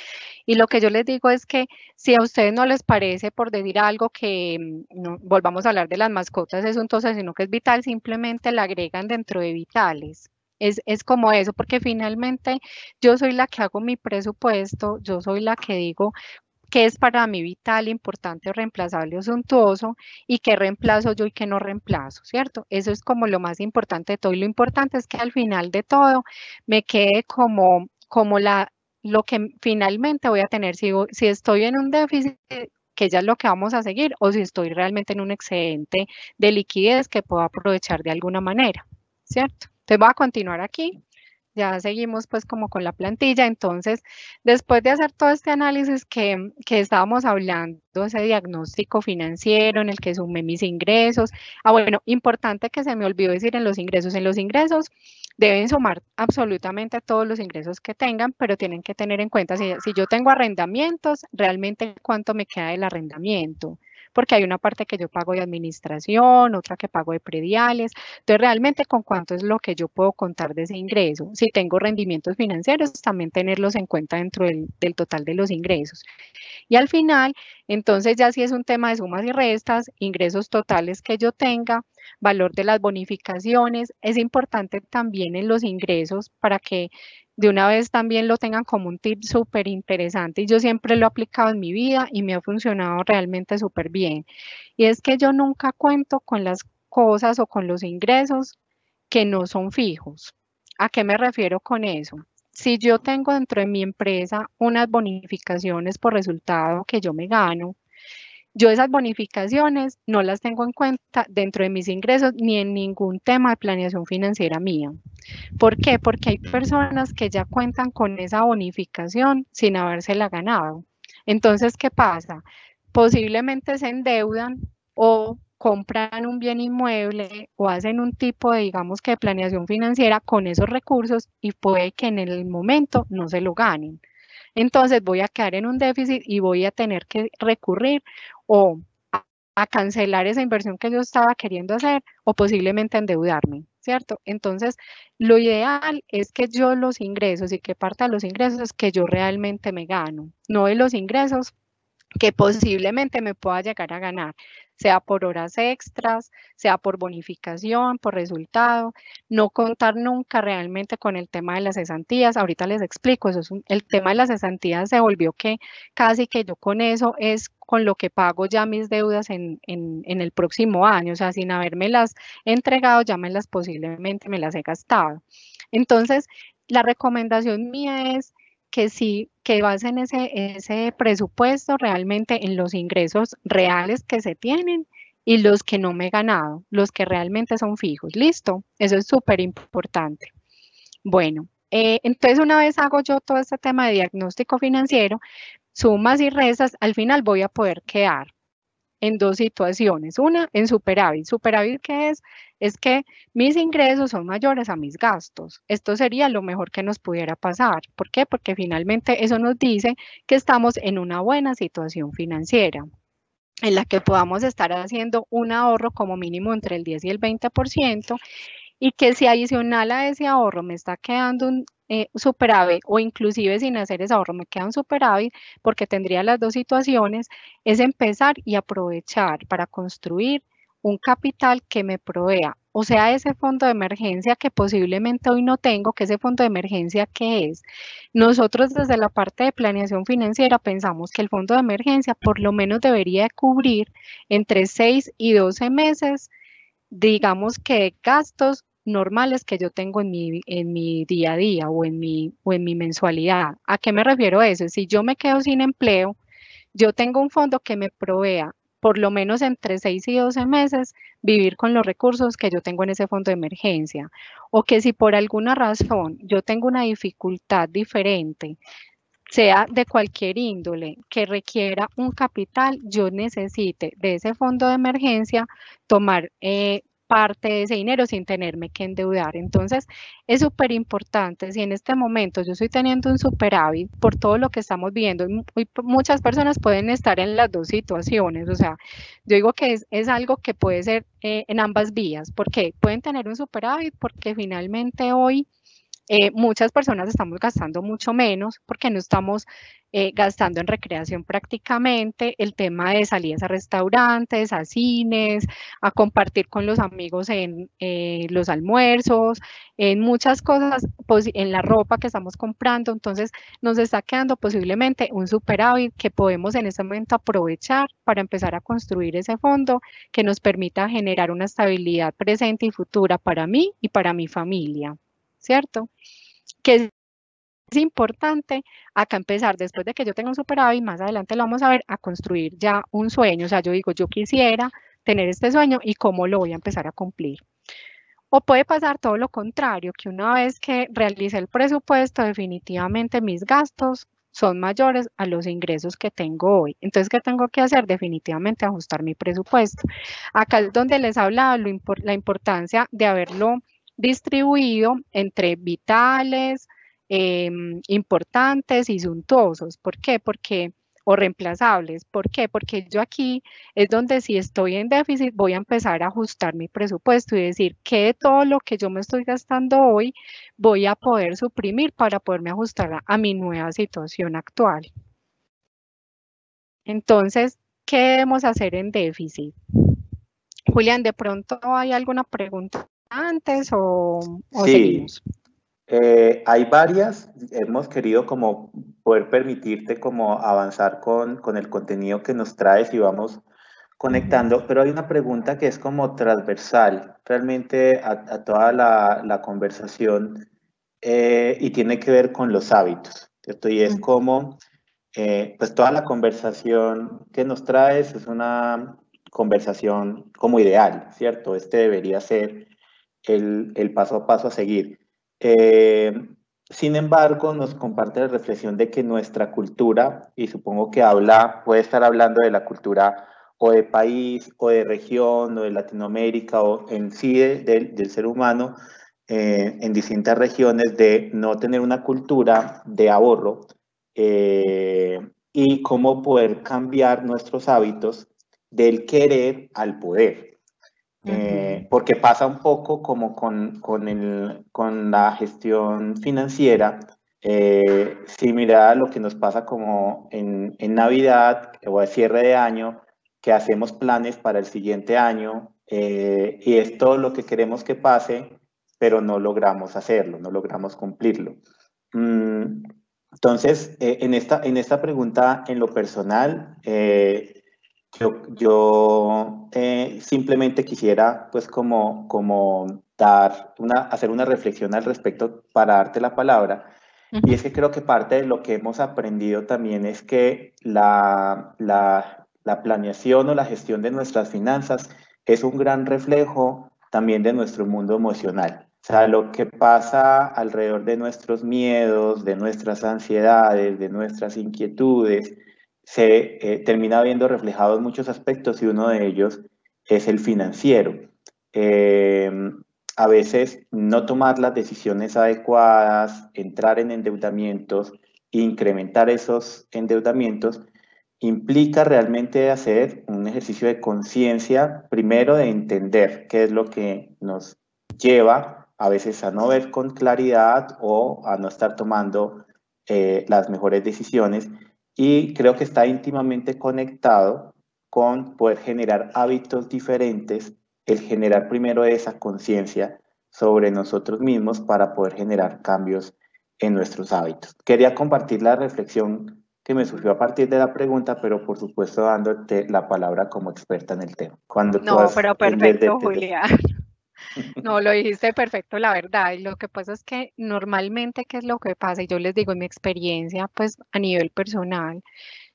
Y lo que yo les digo es que si a ustedes no les parece por decir algo que mm, volvamos a hablar de las mascotas, es entonces, sino que es vital, simplemente la agregan dentro de vitales. Es, es, como eso, porque finalmente yo soy la que hago mi presupuesto, yo soy la que digo qué es para mí vital, importante, reemplazable o suntuoso y qué reemplazo yo y qué no reemplazo, ¿cierto? Eso es como lo más importante de todo y lo importante es que al final de todo me quede como, como la, lo que finalmente voy a tener si, si estoy en un déficit que ya es lo que vamos a seguir o si estoy realmente en un excedente de liquidez que puedo aprovechar de alguna manera, ¿cierto? Entonces voy a continuar aquí ya seguimos pues como con la plantilla. Entonces, después de hacer todo este análisis que, estábamos hablando, ese diagnóstico financiero en el que sumé mis ingresos, ah bueno, importante que se me olvidó decir en los ingresos, en los ingresos deben sumar absolutamente todos los ingresos que tengan, pero tienen que tener en cuenta si, si yo tengo arrendamientos, realmente cuánto me queda del arrendamiento porque hay una parte que yo pago de administración, otra que pago de prediales. Entonces, realmente con cuánto es lo que yo puedo contar de ese ingreso. Si tengo rendimientos financieros, también tenerlos en cuenta dentro del, total de los ingresos. Y al final, entonces ya si es un tema de sumas y restas, ingresos totales que yo tenga, valor de las bonificaciones. Es importante también en los ingresos para que de una vez también lo tengan como un tip súper interesante y yo siempre lo he aplicado en mi vida y me ha funcionado realmente súper bien. Y es que yo nunca cuento con las cosas o con los ingresos que no son fijos. ¿A qué me refiero con eso? Si yo tengo dentro de mi empresa unas bonificaciones por resultado que yo me gano, yo esas bonificaciones no las tengo en cuenta dentro de mis ingresos ni en ningún tema de planeación financiera mía. ¿Por qué? Porque hay personas que ya cuentan con esa bonificación sin habérsela ganado. Entonces, ¿qué pasa? Posiblemente se endeudan o compran un bien inmueble o hacen un tipo de, digamos que, de planeación financiera con esos recursos y puede que en el momento no se lo ganen entonces voy a quedar en un déficit y voy a tener que recurrir o a, cancelar esa inversión que yo estaba queriendo hacer o posiblemente endeudarme. ¿cierto? Entonces, lo ideal es que yo los ingresos y que parte de los ingresos que yo realmente me gano, no de los ingresos que posiblemente me pueda llegar a ganar, sea por horas extras, sea por bonificación, por resultado, no contar nunca realmente con el tema de las cesantías. Ahorita les explico, eso es el tema de las cesantías se volvió que casi que yo con eso es con lo que pago ya mis deudas en, en el próximo año, o sea, sin haberme las entregado, ya me las posiblemente me las he gastado. Entonces, la recomendación mía es que sí, que basen ese, ese presupuesto realmente en los ingresos reales que se tienen y los que no me he ganado, los que realmente son fijos. Listo, eso es súper importante. Bueno, eh, entonces una vez hago yo todo este tema de diagnóstico financiero, sumas y restas, al final voy a poder quedar en dos situaciones. Una, en superávit. ¿Superávit qué es? Es que mis ingresos son mayores a mis gastos. Esto sería lo mejor que nos pudiera pasar. ¿Por qué? Porque finalmente eso nos dice que estamos en una buena situación financiera en la que podamos estar haciendo un ahorro como mínimo entre el 10 y el 20% y que si adicional a ese ahorro me está quedando un eh, superávit o inclusive sin hacer ese ahorro me quedan superávit porque tendría las dos situaciones, es empezar y aprovechar para construir un capital que me provea, o sea, ese fondo de emergencia que posiblemente hoy no tengo, que ese fondo de emergencia que es. Nosotros desde la parte de planeación financiera pensamos que el fondo de emergencia por lo menos debería cubrir entre 6 y 12 meses, digamos que gastos normales que yo tengo en mi, en mi día a día o en mi, o en mi mensualidad. ¿A qué me refiero a eso? Si yo me quedo sin empleo, yo tengo un fondo que me provea por lo menos entre 6 y 12 meses vivir con los recursos que yo tengo en ese fondo de emergencia. O que si por alguna razón yo tengo una dificultad diferente, sea de cualquier índole, que requiera un capital, yo necesite de ese fondo de emergencia tomar eh, parte de ese dinero sin tenerme que endeudar. Entonces, es súper importante, si en este momento yo estoy teniendo un superávit por todo lo que estamos viendo, y muchas personas pueden estar en las dos situaciones, o sea, yo digo que es, es algo que puede ser eh, en ambas vías, porque pueden tener un superávit porque finalmente hoy eh, muchas personas estamos gastando mucho menos porque no estamos eh, gastando en recreación prácticamente, el tema de salir a restaurantes, a cines, a compartir con los amigos en eh, los almuerzos, en muchas cosas, pues, en la ropa que estamos comprando, entonces nos está quedando posiblemente un superávit que podemos en este momento aprovechar para empezar a construir ese fondo que nos permita generar una estabilidad presente y futura para mí y para mi familia. ¿cierto? Que es importante acá empezar, después de que yo tenga un y más adelante lo vamos a ver, a construir ya un sueño. O sea, yo digo, yo quisiera tener este sueño y cómo lo voy a empezar a cumplir. O puede pasar todo lo contrario, que una vez que realice el presupuesto, definitivamente mis gastos son mayores a los ingresos que tengo hoy. Entonces, ¿qué tengo que hacer? Definitivamente ajustar mi presupuesto. Acá es donde les hablaba la importancia de haberlo distribuido entre vitales, em, importantes y suntuosos. ¿Por qué? Porque o reemplazables. ¿Por qué? Porque yo aquí es donde si estoy en déficit voy a empezar a ajustar mi presupuesto y decir que todo lo que yo me estoy gastando hoy voy a poder suprimir para poderme ajustar a mi nueva situación actual. Entonces, ¿qué debemos hacer en déficit? Julián, de pronto hay alguna pregunta antes o, sí. Eh, hay varias, hemos querido como poder permitirte como avanzar con, el contenido que nos traes y vamos conectando, pero hay una pregunta que es como transversal realmente a, toda la, conversación eh, y tiene que ver con los hábitos, ¿cierto? Y es como, eh, pues toda la conversación que nos traes es una conversación como ideal, ¿cierto? Este debería ser el, paso a paso a seguir. Eh, sin embargo, nos comparte la reflexión de que nuestra cultura, y supongo que habla, puede estar hablando de la cultura o de país, o de región, o de Latinoamérica, o en sí del ser humano, eh, en distintas regiones, de no tener una cultura de ahorro eh, y cómo poder cambiar nuestros hábitos del querer al poder. Eh, porque pasa un poco como con, con, el, con la gestión financiera, eh, similar a lo que nos pasa como en, en, Navidad o a cierre de año, que hacemos planes para el siguiente año eh, y es todo lo que queremos que pase, pero no logramos hacerlo, no logramos cumplirlo. Mm, entonces, eh, en, esta, en esta pregunta, en lo personal, eh, yo, eh, simplemente quisiera, pues, como, como dar una, hacer una reflexión al respecto para darte la palabra. Y es que creo que parte de lo que hemos aprendido también es que la, la, la planeación o la gestión de nuestras finanzas es un gran reflejo también de nuestro mundo emocional. O sea, lo que pasa alrededor de nuestros miedos, de nuestras ansiedades, de nuestras inquietudes, se termina viendo reflejado en muchos aspectos y uno de ellos es el financiero. Em, a veces no tomar las decisiones adecuadas, entrar en endeudamientos, incrementar esos endeudamientos, implica realmente hacer un ejercicio de conciencia, primero de entender qué es lo que nos lleva a veces a no ver con claridad o a no estar tomando eh, las mejores decisiones y creo que está íntimamente conectado con poder generar hábitos diferentes, el generar primero esa conciencia sobre nosotros mismos para poder generar cambios en nuestros hábitos. Quería compartir la reflexión que me surgió a partir de la pregunta, pero por supuesto dándote la palabra como experta en el tema. Cuando no, pero perfecto, Julia. No, lo dijiste perfecto, la verdad. Y Lo que pasa es que normalmente, ¿qué es lo que pasa? Y yo les digo en mi experiencia, pues a nivel personal,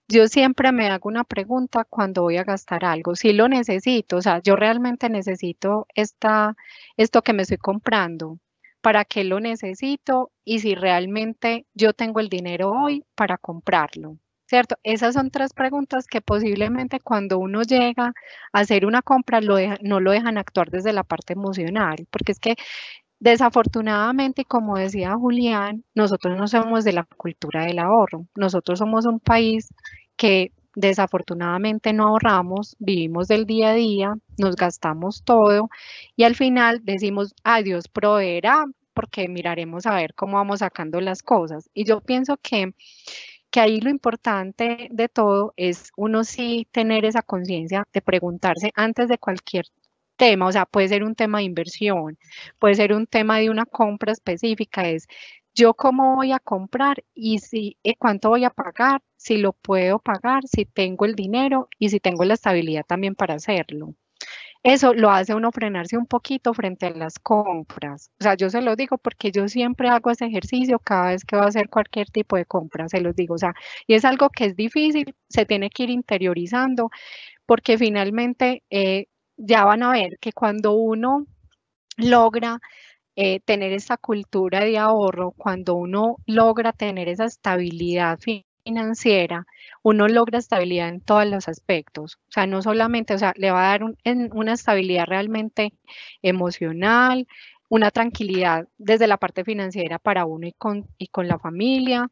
yo siempre me hago una pregunta cuando voy a gastar algo, si lo necesito, o sea, yo realmente necesito esto que me estoy comprando, para qué lo necesito y si realmente yo tengo el dinero hoy para comprarlo. ¿cierto? Esas son tres preguntas que posiblemente cuando uno llega a hacer una compra lo no lo dejan actuar desde la parte emocional, porque es que desafortunadamente, como decía Julián, nosotros no somos de la cultura del ahorro, nosotros somos un país que desafortunadamente no ahorramos, vivimos del día a día, nos gastamos todo y al final decimos, adiós, proveerá, porque miraremos a ver cómo vamos sacando las cosas. Y yo pienso que que ahí lo importante de todo es uno sí tener esa conciencia de preguntarse antes de cualquier tema, o sea, puede ser un tema de inversión, puede ser un tema de una compra específica, es yo cómo voy a comprar y si eh, cuánto voy a pagar, si lo puedo pagar, si tengo el dinero y si tengo la estabilidad también para hacerlo eso lo hace uno frenarse un poquito frente a las compras. O sea, yo se lo digo porque yo siempre hago ese ejercicio cada vez que voy a hacer cualquier tipo de compra, se los digo. O sea, y es algo que es difícil, se tiene que ir interiorizando porque finalmente eh, ya van a ver que cuando uno logra eh, tener esa cultura de ahorro, cuando uno logra tener esa estabilidad financiera, uno logra estabilidad en todos los aspectos. O sea, no solamente, o sea, le va a dar una estabilidad realmente emocional, una tranquilidad desde la parte financiera para uno y con, y con la familia,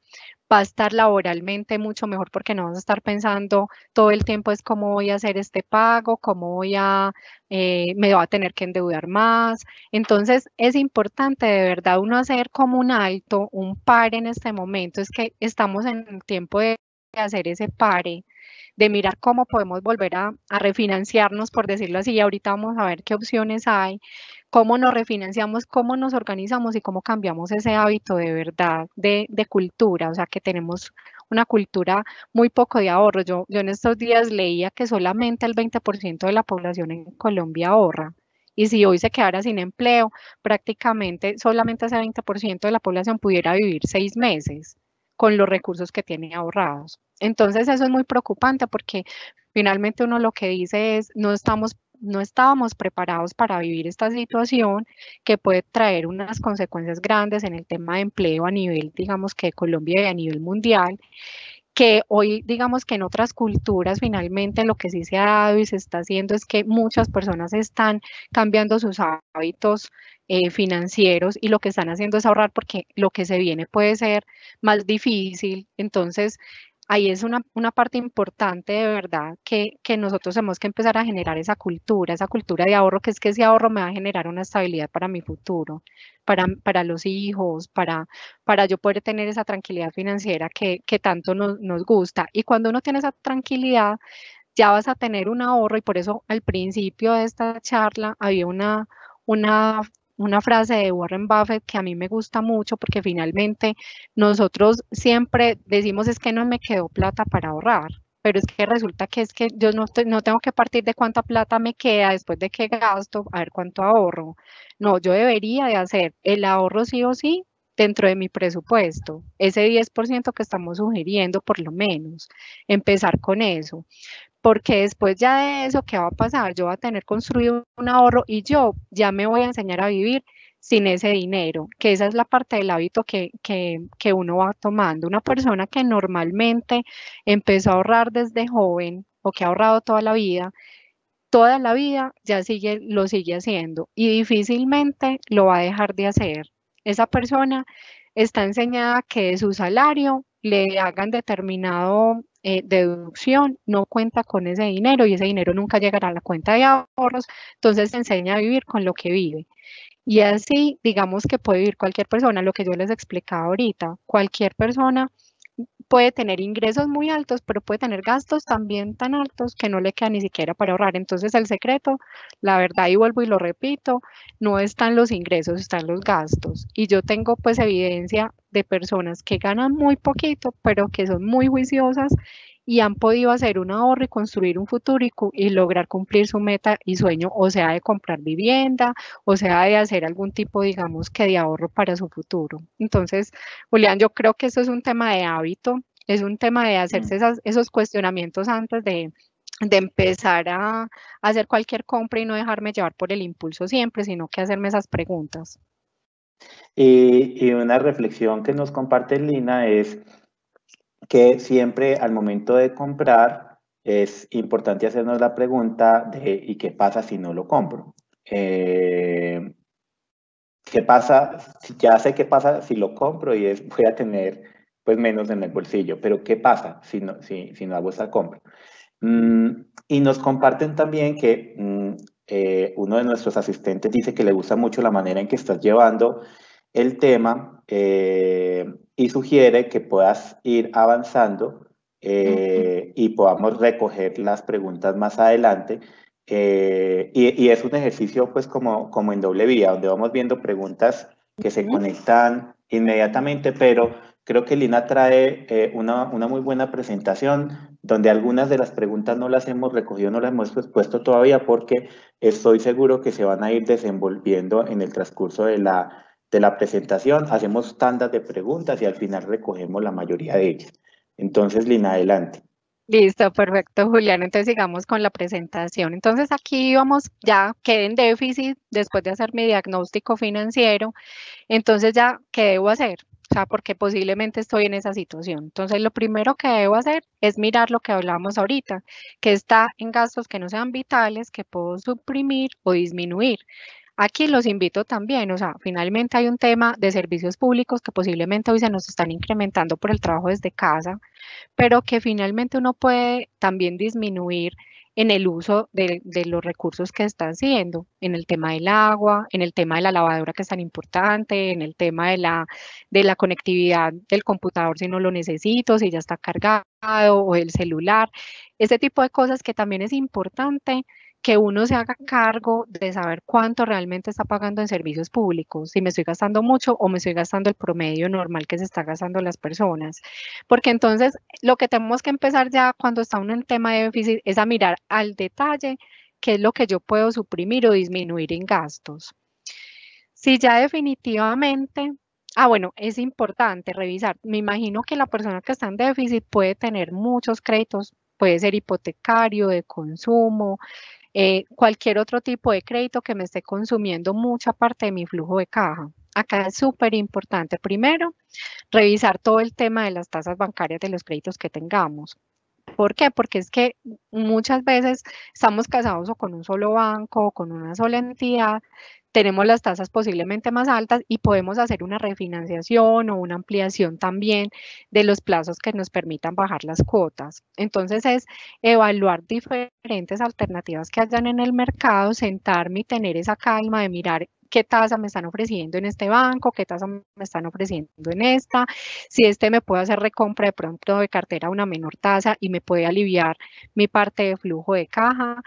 va a estar laboralmente mucho mejor porque no vas a estar pensando todo el tiempo es cómo voy a hacer este pago, cómo voy a, eh, me va a tener que endeudar más. Entonces es importante de verdad uno hacer como un alto, un par en este momento, es que estamos en el tiempo de hacer ese pare de mirar cómo podemos volver a, refinanciarnos, por decirlo así. Ahorita vamos a ver qué opciones hay, cómo nos refinanciamos, cómo nos organizamos y cómo cambiamos ese hábito de verdad, de, de cultura. O sea, que tenemos una cultura muy poco de ahorro. Yo, yo en estos días leía que solamente el 20% de la población en Colombia ahorra. Y si hoy se quedara sin empleo, prácticamente solamente ese 20% de la población pudiera vivir seis meses con los recursos que tiene ahorrados. Entonces eso es muy preocupante porque finalmente uno lo que dice es no estamos no estábamos preparados para vivir esta situación que puede traer unas consecuencias grandes en el tema de empleo a nivel, digamos que Colombia y a nivel mundial que hoy digamos que en otras culturas finalmente lo que sí se ha dado y se está haciendo es que muchas personas están cambiando sus hábitos eh, financieros y lo que están haciendo es ahorrar porque lo que se viene puede ser más difícil. Entonces, ahí es una, parte importante de verdad que, nosotros tenemos que empezar a generar esa cultura, esa cultura de ahorro, que es que ese ahorro me va a generar una estabilidad para mi futuro, para, para los hijos, para, para yo poder tener esa tranquilidad financiera que, tanto nos, nos gusta. Y cuando uno tiene esa tranquilidad, ya vas a tener un ahorro y por eso al principio de esta charla había una, una una frase de Warren Buffett que a mí me gusta mucho porque finalmente nosotros siempre decimos es que no me quedó plata para ahorrar, pero es que resulta que es que yo no, tengo que partir de cuánta plata me queda después de qué gasto, a ver cuánto ahorro. No, yo debería de hacer el ahorro sí o sí dentro de mi presupuesto, ese 10% que estamos sugiriendo por lo menos, empezar con eso porque después ya de eso, ¿qué va a pasar? Yo voy a tener construido un ahorro y yo ya me voy a enseñar a vivir sin ese dinero, que esa es la parte del hábito que, que, que uno va tomando. Una persona que normalmente empezó a ahorrar desde joven o que ha ahorrado toda la vida, toda la vida ya sigue, lo sigue haciendo y difícilmente lo va a dejar de hacer. Esa persona está enseñada que su salario le hagan determinado eh, deducción, no cuenta con ese dinero y ese dinero nunca llegará a la cuenta de ahorros, entonces se enseña a vivir con lo que vive. Y así, digamos que puede vivir cualquier persona, lo que yo les explicaba ahorita, cualquier persona puede tener ingresos muy altos, pero puede tener gastos también tan altos que no le queda ni siquiera para ahorrar. Entonces el secreto, la verdad, y vuelvo y lo repito, no están los ingresos, están los gastos. Y yo tengo pues evidencia de personas que ganan muy poquito, pero que son muy juiciosas y han podido hacer un ahorro y construir un futuro y, lograr cumplir su meta y sueño, o sea, de comprar vivienda, o sea, de hacer algún tipo, digamos, que de ahorro para su futuro. Entonces, Julián, yo creo que eso es un tema de hábito, es un tema de hacerse mm. esos cuestionamientos antes de, empezar a, hacer cualquier compra y no dejarme llevar por el impulso siempre, sino que hacerme esas preguntas. Eh, y una reflexión que nos comparte Lina es que siempre al momento de comprar es importante hacernos la pregunta de ¿y qué pasa si no lo compro? Eh, ¿Qué pasa? Ya sé qué pasa si lo compro y voy a tener pues menos en el bolsillo, pero ¿qué pasa si no, si, si no hago esa compra? Mm, y nos comparten también que mm, eh, uno de nuestros asistentes dice que le gusta mucho la manera en que estás llevando el tema eh, y sugiere que puedas ir avanzando eh, y podamos recoger las preguntas más adelante. Eh, y, es un ejercicio pues como, como en doble vía, donde vamos viendo preguntas que se conectan inmediatamente, pero creo que Lina trae eh, una, una, muy buena presentación donde algunas de las preguntas no las hemos recogido, no las hemos expuesto todavía porque estoy seguro que se van a ir desenvolviendo en el transcurso de la, de la presentación, hacemos tandas de preguntas y al final recogemos la mayoría de ellas. Entonces, Lina, adelante. Listo, perfecto, Julián. Entonces sigamos con la presentación. Entonces aquí vamos, ya quedé en déficit después de hacer mi diagnóstico financiero. Entonces ya, ¿qué debo hacer? O sea, porque posiblemente estoy en esa situación. Entonces, lo primero que debo hacer es mirar lo que hablamos ahorita, que está en gastos que no sean vitales, que puedo suprimir o disminuir. Aquí los invito también, o sea, finalmente hay un tema de servicios públicos que posiblemente hoy se nos están incrementando por el trabajo desde casa, pero que finalmente uno puede también disminuir en el uso de, los recursos que está haciendo, en el tema del agua, en el tema de la lavadora que es tan importante, en el tema de la, de la conectividad del computador si no lo necesito, si ya está cargado, o el celular, ese tipo de cosas que también es importante que uno se haga cargo de saber cuánto realmente está pagando en servicios públicos, si me estoy gastando mucho o me estoy gastando el promedio normal que se está gastando las personas. Porque entonces lo que tenemos que empezar ya cuando está uno en tema de déficit es a mirar al detalle qué es lo que yo puedo suprimir o disminuir en gastos. Si ya definitivamente Ah, bueno, es importante revisar. Me imagino que la persona que está en déficit puede tener muchos créditos, puede ser hipotecario, de consumo, eh, cualquier otro tipo de crédito que me esté consumiendo mucha parte de mi flujo de caja. Acá es súper importante, primero, revisar todo el tema de las tasas bancarias de los créditos que tengamos. ¿Por qué? Porque es que muchas veces estamos casados o con un solo banco o con una sola entidad tenemos las tasas posiblemente más altas y podemos hacer una refinanciación o una ampliación también de los plazos que nos permitan bajar las cuotas. Entonces es evaluar diferentes alternativas que hayan en el mercado, sentarme y tener esa calma de mirar qué tasa me están ofreciendo en este banco, qué tasa me están ofreciendo en esta, si este me puede hacer recompra de pronto de cartera a una menor tasa y me puede aliviar mi parte de flujo de caja,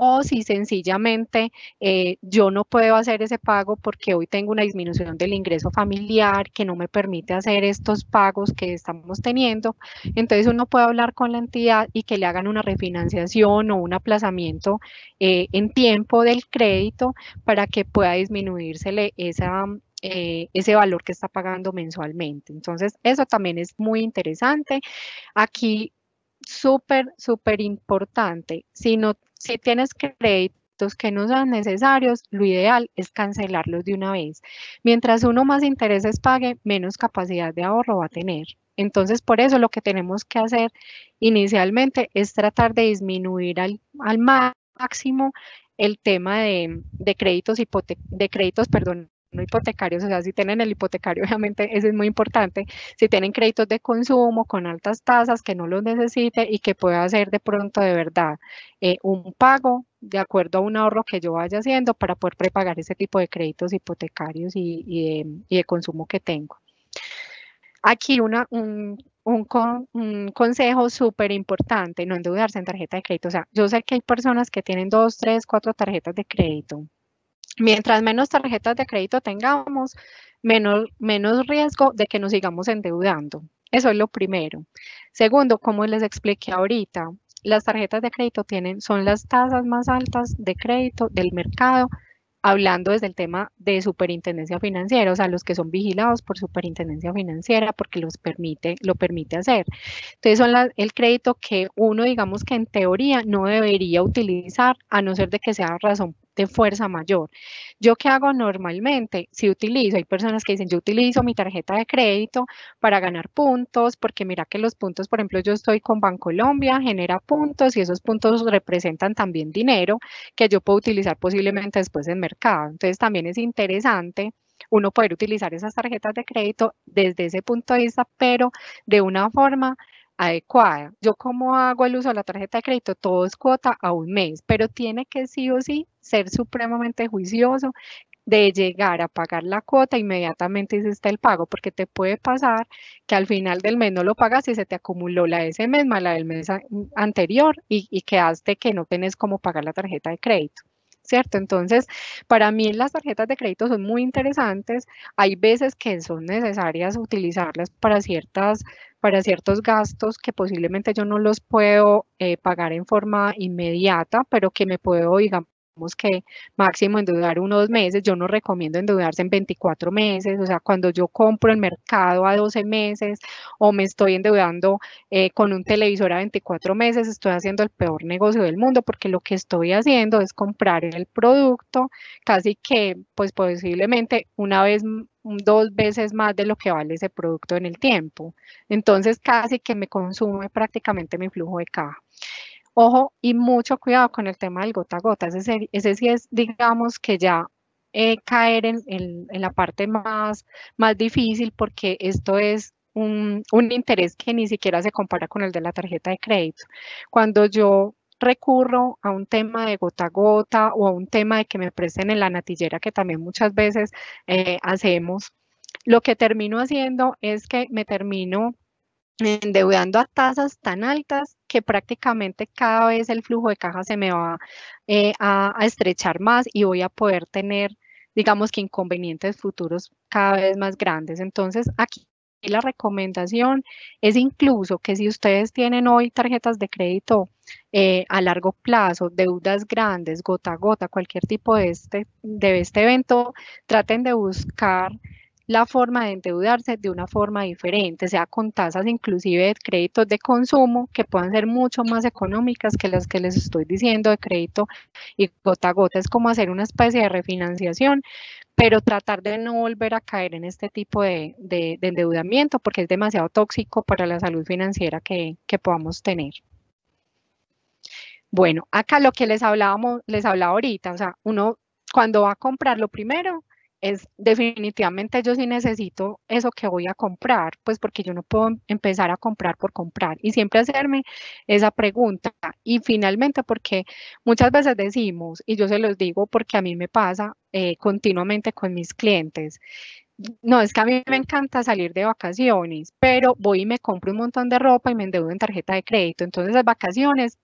o si sencillamente eh, yo no puedo hacer ese pago porque hoy tengo una disminución del ingreso familiar que no me permite hacer estos pagos que estamos teniendo. Entonces uno puede hablar con la entidad y que le hagan una refinanciación o un aplazamiento eh, en tiempo del crédito para que pueda disminuírsele esa, eh, ese valor que está pagando mensualmente. Entonces, eso también es muy interesante. Aquí, súper, súper importante, si no si tienes créditos que no sean necesarios, lo ideal es cancelarlos de una vez. Mientras uno más intereses pague, menos capacidad de ahorro va a tener. Entonces, por eso lo que tenemos que hacer inicialmente es tratar de disminuir al, máximo el tema de, créditos, hipotecarios. de créditos no hipotecarios, o sea, si tienen el hipotecario, obviamente eso es muy importante, si tienen créditos de consumo con altas tasas, que no los necesite y que pueda hacer de pronto de verdad eh, un pago de acuerdo a un ahorro que yo vaya haciendo para poder prepagar ese tipo de créditos hipotecarios y, de, consumo que tengo. Aquí una, un, consejo súper importante, no endeudarse en tarjeta de crédito. O sea, yo sé que hay personas que tienen dos, tres, cuatro tarjetas de crédito. Mientras menos tarjetas de crédito tengamos, menos, menos riesgo de que nos sigamos endeudando. Eso es lo primero. Segundo, como les expliqué ahorita, las tarjetas de crédito tienen, son las tasas más altas de crédito del mercado, hablando desde el tema de superintendencia financiera, o sea, los que son vigilados por superintendencia financiera porque los permite, lo permite hacer. Entonces, son el crédito que uno, digamos que en teoría, no debería utilizar a no ser de que sea razón de fuerza mayor. ¿Yo qué hago normalmente? Si utilizo, hay personas que dicen, yo utilizo mi tarjeta de crédito para ganar puntos, porque mira que los puntos, por ejemplo, yo estoy con Banco Colombia genera puntos y esos puntos representan también dinero que yo puedo utilizar posiblemente después del mercado. Entonces también es interesante uno poder utilizar esas tarjetas de crédito desde ese punto de vista, pero de una forma adecuada. Yo como hago el uso de la tarjeta de crédito, todo es cuota a un mes, pero tiene que sí o sí ser supremamente juicioso de llegar a pagar la cuota, inmediatamente si está el pago, porque te puede pasar que al final del mes no lo pagas y se te acumuló la de ese mes la del mes anterior y, quedaste que no tenés cómo pagar la tarjeta de crédito. ¿cierto? Entonces, para mí las tarjetas de crédito son muy interesantes. Hay veces que son necesarias utilizarlas para ciertas para ciertos gastos que posiblemente yo no los puedo eh, pagar en forma inmediata, pero que me puedo, digamos, que máximo endeudar unos meses, yo no recomiendo endeudarse en 24 meses, o sea, cuando yo compro el mercado a 12 meses o me estoy endeudando eh, con un televisor a 24 meses, estoy haciendo el peor negocio del mundo porque lo que estoy haciendo es comprar el producto casi que, pues posiblemente una vez mm, dos veces más de lo que vale ese producto en el tiempo. Entonces, casi que me consume prácticamente mi flujo de caja. Ojo y mucho cuidado con el tema del gota a gota. Ese, ese sí es, digamos, que ya eh, caer en, la parte más, más difícil porque esto es un, un, interés que ni siquiera se compara con el de la tarjeta de crédito. Cuando yo recurro a un tema de gota a gota o a un tema de que me presten en la natillera, que también muchas veces eh, hacemos, lo que termino haciendo es que me termino endeudando a tasas tan altas que prácticamente cada vez el flujo de caja se me va eh, a, estrechar más y voy a poder tener, digamos que inconvenientes futuros cada vez más grandes. Entonces, aquí la recomendación es incluso que si ustedes tienen hoy tarjetas de crédito eh, a largo plazo, deudas grandes, gota a gota, cualquier tipo de este, de este evento, traten de buscar la forma de endeudarse de una forma diferente, sea con tasas inclusive de créditos de consumo que puedan ser mucho más económicas que las que les estoy diciendo de crédito y gota a gota es como hacer una especie de refinanciación, pero tratar de no volver a caer en este tipo de, endeudamiento porque es demasiado tóxico para la salud financiera que, que podamos tener. Bueno, acá lo que les hablábamos, les hablaba ahorita, o sea, uno cuando va a comprar lo primero es definitivamente yo sí necesito eso que voy a comprar, pues porque yo no puedo empezar a comprar por comprar y siempre hacerme esa pregunta. Y finalmente, porque muchas veces decimos, y yo se los digo porque a mí me pasa eh, continuamente con mis clientes, no, es que a mí me encanta salir de vacaciones, pero voy y me compro un montón de ropa y me endeudo en tarjeta de crédito. Entonces las vacaciones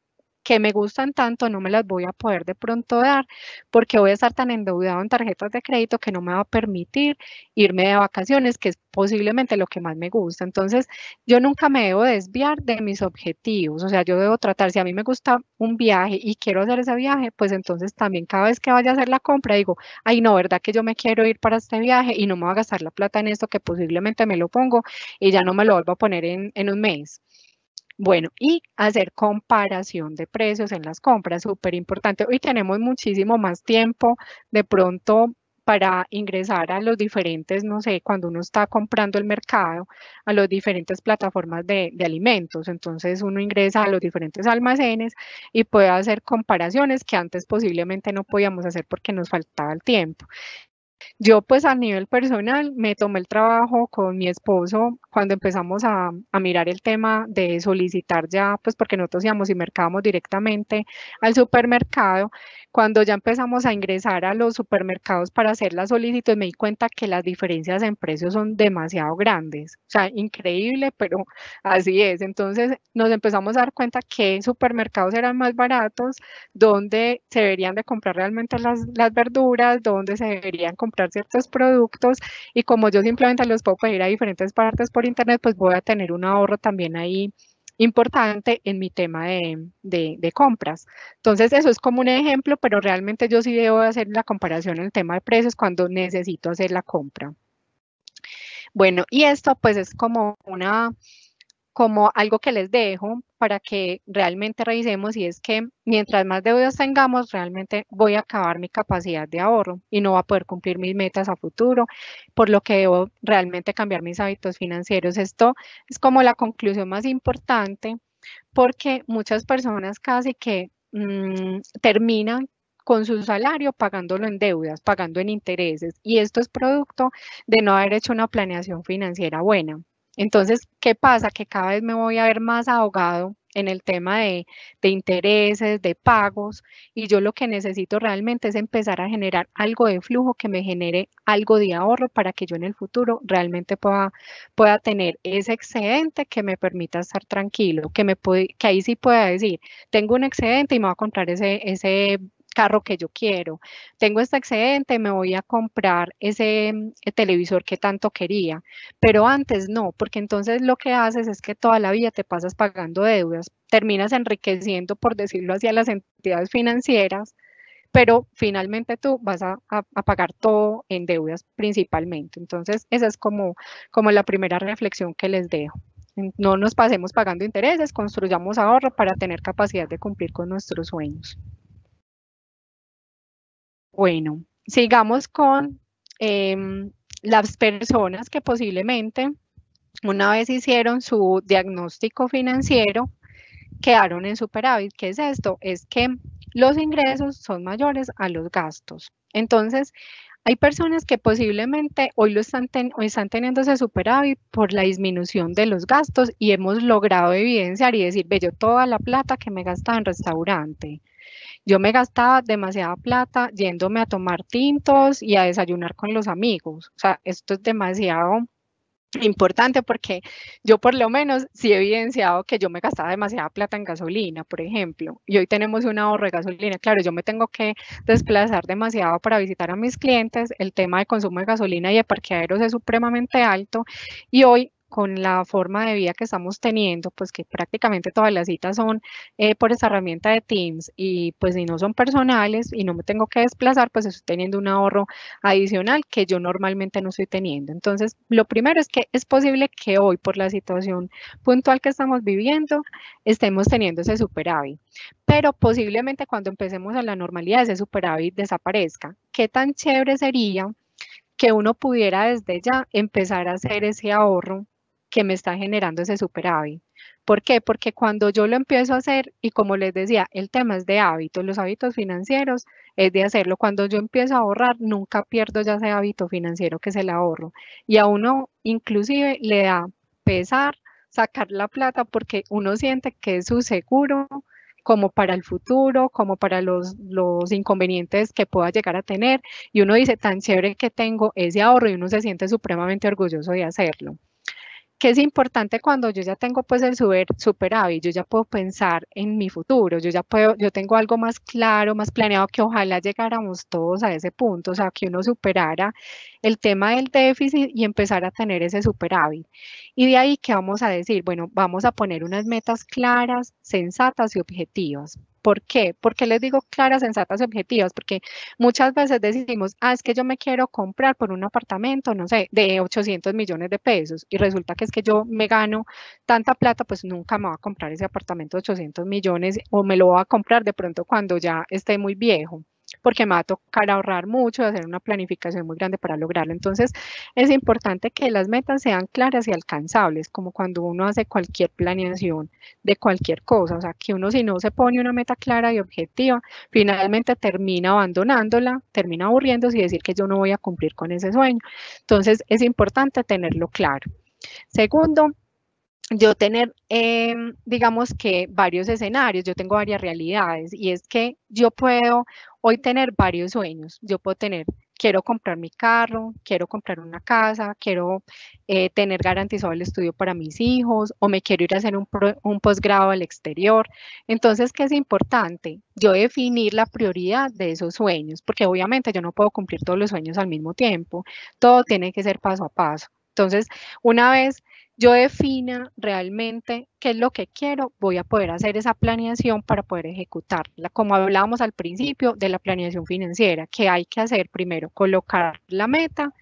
que me gustan tanto no me las voy a poder de pronto dar porque voy a estar tan endeudado en tarjetas de crédito que no me va a permitir irme de vacaciones, que es posiblemente lo que más me gusta. Entonces, yo nunca me debo desviar de mis objetivos, o sea, yo debo tratar, si a mí me gusta un viaje y quiero hacer ese viaje, pues entonces también cada vez que vaya a hacer la compra digo, ay no, ¿verdad que yo me quiero ir para este viaje y no me voy a gastar la plata en esto que posiblemente me lo pongo y ya no me lo vuelvo a poner en, en un mes? Bueno, y hacer comparación de precios en las compras, súper importante. Hoy tenemos muchísimo más tiempo de pronto para ingresar a los diferentes, no sé, cuando uno está comprando el mercado, a las diferentes plataformas de, de alimentos. Entonces uno ingresa a los diferentes almacenes y puede hacer comparaciones que antes posiblemente no podíamos hacer porque nos faltaba el tiempo. Yo pues a nivel personal me tomé el trabajo con mi esposo cuando empezamos a, mirar el tema de solicitar ya, pues porque nosotros íbamos y mercábamos directamente al supermercado, cuando ya empezamos a ingresar a los supermercados para hacer las solicitudes, me di cuenta que las diferencias en precios son demasiado grandes. O sea, increíble, pero así es. Entonces nos empezamos a dar cuenta que supermercados eran más baratos, donde se deberían de comprar realmente las, las verduras, donde se deberían comprar comprar ciertos productos y como yo simplemente los puedo pedir a diferentes partes por internet, pues voy a tener un ahorro también ahí importante en mi tema de, de, compras. Entonces, eso es como un ejemplo, pero realmente yo sí debo hacer la comparación en el tema de precios cuando necesito hacer la compra. Bueno, y esto pues es como una como algo que les dejo para que realmente revisemos y es que mientras más deudas tengamos, realmente voy a acabar mi capacidad de ahorro y no va a poder cumplir mis metas a futuro, por lo que debo realmente cambiar mis hábitos financieros. Esto es como la conclusión más importante porque muchas personas casi que mm, terminan con su salario pagándolo en deudas, pagando en intereses y esto es producto de no haber hecho una planeación financiera buena. Entonces, ¿qué pasa? Que cada vez me voy a ver más ahogado en el tema de, intereses, de pagos, y yo lo que necesito realmente es empezar a generar algo de flujo que me genere algo de ahorro para que yo en el futuro realmente pueda, tener ese excedente que me permita estar tranquilo, que, me que ahí sí pueda decir, tengo un excedente y me voy a comprar ese, ese carro que yo quiero, tengo este excedente, me voy a comprar ese eh, televisor que tanto quería, pero antes no, porque entonces lo que haces es que toda la vida te pasas pagando deudas, terminas enriqueciendo, por decirlo así, a las entidades financieras, pero finalmente tú vas a, pagar todo en deudas principalmente. Entonces, esa es como, como la primera reflexión que les dejo. No nos pasemos pagando intereses, construyamos ahorro para tener capacidad de cumplir con nuestros sueños. Bueno, sigamos con em, las personas que posiblemente una vez hicieron su diagnóstico financiero quedaron en superávit. ¿Qué es esto? Es que los ingresos son mayores a los gastos. Entonces, hay personas que posiblemente hoy lo están, hoy están teniéndose superávit por la disminución de los gastos y hemos logrado evidenciar y decir, ve, yo toda la plata que me gastaba en restaurante, yo me gastaba demasiada plata yéndome a tomar tintos y a desayunar con los amigos. O sea, esto es demasiado importante porque yo por lo menos sí he evidenciado que yo me gastaba demasiada plata en gasolina, por ejemplo, y hoy tenemos un ahorro de gasolina. Claro, yo me tengo que desplazar demasiado para visitar a mis clientes, el tema de consumo de gasolina y de parqueaderos es supremamente alto y hoy con la forma de vida que estamos teniendo, pues que prácticamente todas las citas son eh, por esa herramienta de Teams y pues si no son personales y no me tengo que desplazar, pues estoy teniendo un ahorro adicional que yo normalmente no estoy teniendo. Entonces, lo primero es que es posible que hoy por la situación puntual que estamos viviendo estemos teniendo ese superávit, pero posiblemente cuando empecemos a la normalidad ese superávit desaparezca. ¿Qué tan chévere sería? que uno pudiera desde ya empezar a hacer ese ahorro que me está generando ese superávit. ¿Por qué? Porque cuando yo lo empiezo a hacer, y como les decía, el tema es de hábitos, los hábitos financieros es de hacerlo. Cuando yo empiezo a ahorrar, nunca pierdo ya ese hábito financiero que es el ahorro. Y a uno inclusive le da pesar sacar la plata porque uno siente que es su seguro como para el futuro, como para los, los inconvenientes que pueda llegar a tener. Y uno dice, tan chévere que tengo ese ahorro y uno se siente supremamente orgulloso de hacerlo que es importante cuando yo ya tengo pues el super, superávit, yo ya puedo pensar en mi futuro, yo ya puedo, yo tengo algo más claro, más planeado que ojalá llegáramos todos a ese punto, o sea, que uno superara el tema del déficit y empezar a tener ese superávit. Y de ahí que vamos a decir, bueno, vamos a poner unas metas claras, sensatas y objetivas. ¿Por qué? Porque les digo claras, sensatas y objetivas, porque muchas veces decimos, ah, es que yo me quiero comprar por un apartamento, no sé, de 800 millones de pesos y resulta que es que yo me gano tanta plata, pues nunca me voy a comprar ese apartamento de 800 millones o me lo voy a comprar de pronto cuando ya esté muy viejo porque me va a tocar ahorrar mucho, hacer una planificación muy grande para lograrlo. Entonces, es importante que las metas sean claras y alcanzables, como cuando uno hace cualquier planeación de cualquier cosa. O sea, que uno si no se pone una meta clara y objetiva, finalmente termina abandonándola, termina aburriéndose y decir que yo no voy a cumplir con ese sueño. Entonces, es importante tenerlo claro. Segundo, yo tener, em, digamos que varios escenarios, yo tengo varias realidades y es que yo puedo hoy tener varios sueños, yo puedo tener, quiero comprar mi carro, quiero comprar una casa, quiero eh, tener garantizado el estudio para mis hijos o me quiero ir a hacer un, un posgrado al exterior. Entonces, ¿qué es importante? Yo definir la prioridad de esos sueños, porque obviamente yo no puedo cumplir todos los sueños al mismo tiempo, todo tiene que ser paso a paso. Entonces, una vez yo defina realmente qué es lo que quiero, voy a poder hacer esa planeación para poder ejecutarla. Como hablábamos al principio de la planeación financiera, que hay que hacer primero colocar la meta,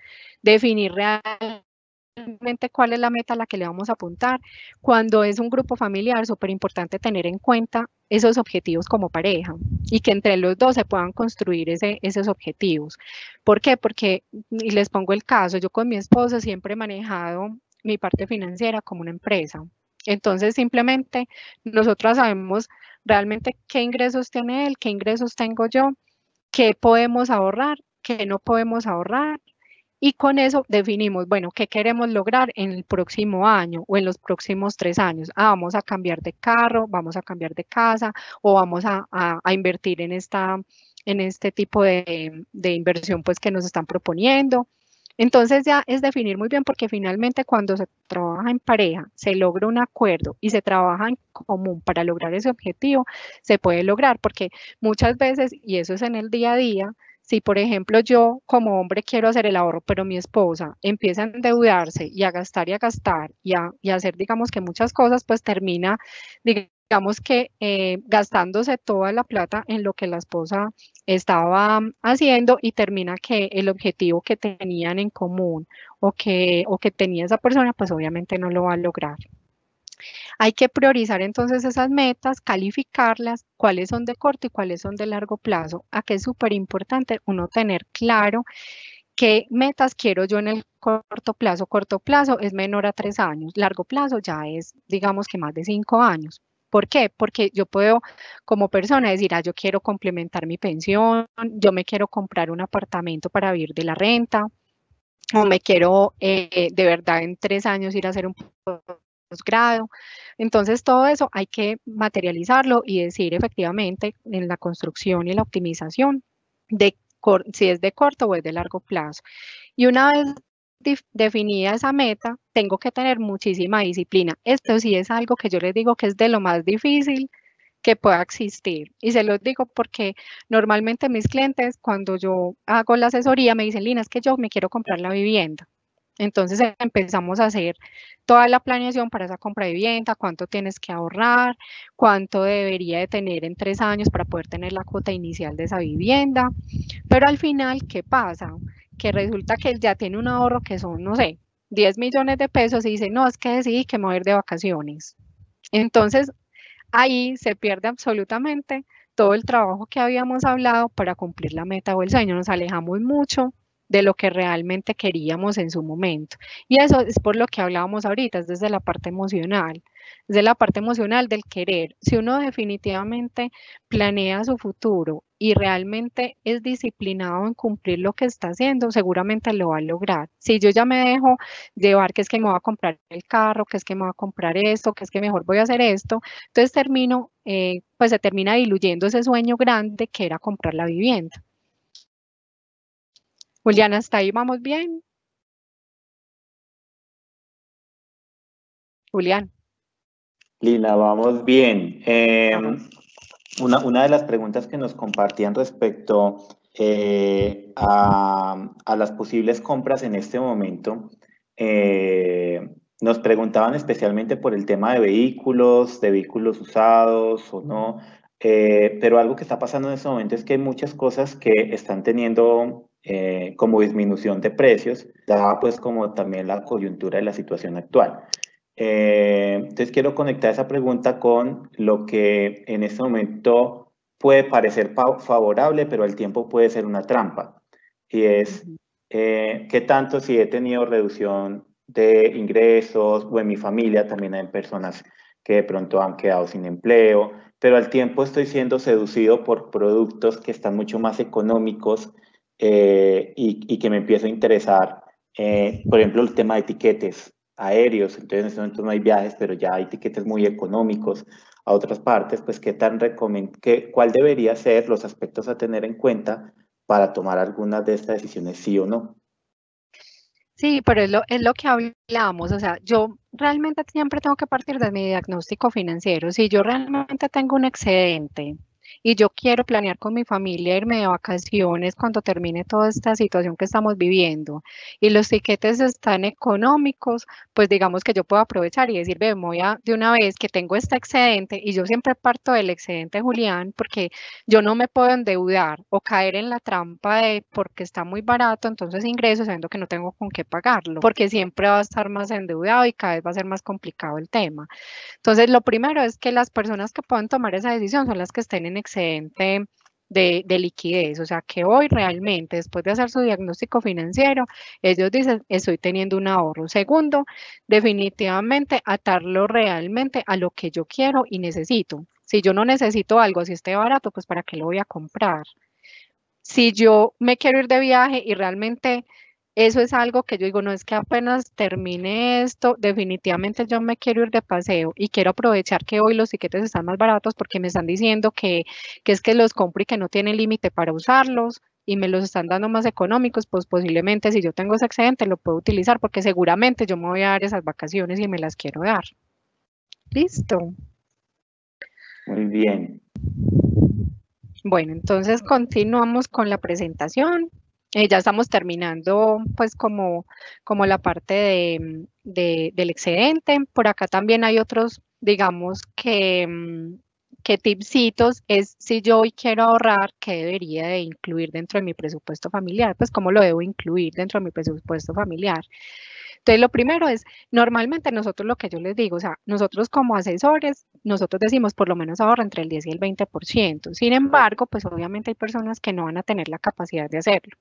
definir realmente cuál es la meta a la que le vamos a apuntar. Cuando es un grupo familiar, súper importante tener en cuenta esos objetivos como pareja y que entre los dos se puedan construir esos objetivos. ¿Por qué? Porque, y les pongo el caso, yo con mi esposo siempre he manejado mi parte financiera como una empresa. Entonces, simplemente nosotros sabemos realmente qué ingresos tiene él, qué ingresos tengo yo, qué podemos ahorrar, qué no podemos ahorrar. Y con eso definimos, bueno, qué queremos lograr en el próximo año o en los próximos tres años. Ah, vamos a cambiar de carro, vamos a cambiar de casa o vamos a, invertir en, esta, en este tipo de, de inversión pues, que nos están proponiendo entonces ya es definir muy bien porque finalmente cuando se trabaja en pareja, se logra un acuerdo y se trabaja en común para lograr ese objetivo, se puede lograr porque muchas veces, y eso es en el día a día, si, por ejemplo, yo como hombre quiero hacer el ahorro, pero mi esposa empieza a endeudarse y a gastar y a gastar y a, hacer, digamos que muchas cosas, pues termina, digamos que eh, gastándose toda la plata en lo que la esposa estaba haciendo y termina que el objetivo que tenían en común o que, o que tenía esa persona, pues obviamente no lo va a lograr. Hay que priorizar entonces esas metas, calificarlas, cuáles son de corto y cuáles son de largo plazo. Aquí es súper importante uno tener claro qué metas quiero yo en el corto plazo. Corto plazo es menor a tres años, largo plazo ya es, digamos que más de cinco años. ¿Por qué? Porque yo puedo como persona decir, ah, yo quiero complementar mi pensión, yo me quiero comprar un apartamento para vivir de la renta, o me quiero eh, de verdad en tres años ir a hacer un Grado, Entonces, todo eso hay que materializarlo y decir efectivamente en la construcción y la optimización de si es de corto o es de largo plazo. Y una vez definida esa meta, tengo que tener muchísima disciplina. Esto sí es algo que yo les digo que es de lo más difícil que pueda existir. Y se los digo porque normalmente mis clientes cuando yo hago la asesoría me dicen, Lina, es que yo me quiero comprar la vivienda. Entonces empezamos a hacer toda la planeación para esa compra de vivienda, cuánto tienes que ahorrar, cuánto debería de tener en tres años para poder tener la cuota inicial de esa vivienda. Pero al final, ¿qué pasa? Que resulta que él ya tiene un ahorro que son, no sé, 10 millones de pesos y dice, no, es que decidí que me voy de vacaciones. Entonces, ahí se pierde absolutamente todo el trabajo que habíamos hablado para cumplir la meta o el sueño. Nos alejamos mucho de lo que realmente queríamos en su momento. Y eso es por lo que hablábamos ahorita, es desde la parte emocional, de la parte emocional del querer. Si uno definitivamente planea su futuro y realmente es disciplinado en cumplir lo que está haciendo, seguramente lo va a lograr. Si yo ya me dejo llevar que es que me voy a comprar el carro, que es que me voy a comprar esto, que es que mejor voy a hacer esto, entonces termino, eh, pues se termina diluyendo ese sueño grande que era comprar la vivienda. Juliana, pues, ¿hasta ahí vamos bien? Julián. Lina, vamos bien. Eh, una, de las preguntas que nos compartían respecto eh, a, las posibles compras en este momento, eh, nos preguntaban especialmente por el tema de vehículos, de vehículos usados o no, pero algo que está pasando en este momento es que hay muchas cosas que están teniendo eh, como disminución de precios, da pues como también la coyuntura de la situación actual. Eh, entonces quiero conectar esa pregunta con lo que en este momento puede parecer favorable, pero al tiempo puede ser una trampa. Y es, eh, ¿qué tanto si he tenido reducción de ingresos o en mi familia también hay personas que de pronto han quedado sin empleo, pero al tiempo estoy siendo seducido por productos que están mucho más económicos, eh, y, que me empiezo a interesar, eh, por ejemplo, el tema de etiquetes aéreos, entonces en este momento no hay viajes, pero ya hay etiquetes muy económicos a otras partes, pues qué tan qué, cuál debería ser los aspectos a tener en cuenta para tomar algunas de estas decisiones, sí o no. Sí, pero es lo, es lo que hablábamos, o sea, yo realmente siempre tengo que partir de mi diagnóstico financiero, si yo realmente tengo un excedente y yo quiero planear con mi familia irme de vacaciones cuando termine toda esta situación que estamos viviendo y los tiquetes están económicos, pues digamos que yo puedo aprovechar y decir, voy a de una vez que tengo este excedente y yo siempre parto del excedente, Julián, porque yo no me puedo endeudar o caer en la trampa de porque está muy barato, entonces ingreso sabiendo que no tengo con qué pagarlo, porque siempre va a estar más endeudado y cada vez va a ser más complicado el tema. Entonces, lo primero es que las personas que puedan tomar esa decisión son las que estén en excedente de, liquidez, o sea que hoy realmente después de hacer su diagnóstico financiero, ellos dicen, estoy teniendo un ahorro. Segundo, definitivamente atarlo realmente a lo que yo quiero y necesito. Si yo no necesito algo, si esté barato, pues para qué lo voy a comprar. Si yo me quiero ir de viaje y realmente eso es algo que yo digo, no es que apenas termine esto, definitivamente yo me quiero ir de paseo y quiero aprovechar que hoy los tiquetes están más baratos porque me están diciendo que, es que los compro y que no tiene límite para usarlos y me los están dando más económicos, pues posiblemente si yo tengo ese excedente lo puedo utilizar porque seguramente yo me voy a dar esas vacaciones y me las quiero dar. Listo. Muy bien. Bueno, entonces continuamos con la presentación. Eh, ya estamos terminando pues como, la parte del excedente. Por acá también hay otros, digamos que, mm, que tipsitos es si yo hoy quiero ahorrar, ¿qué debería de incluir dentro de mi presupuesto familiar? Pues cómo lo debo incluir dentro de mi presupuesto familiar. Entonces, lo primero es, normalmente nosotros lo que yo les digo, o sea, nosotros como asesores, nosotros decimos por lo menos ahorra entre el 10 y el 20%. Sin embargo, pues obviamente hay personas que no van a tener la capacidad de hacerlo.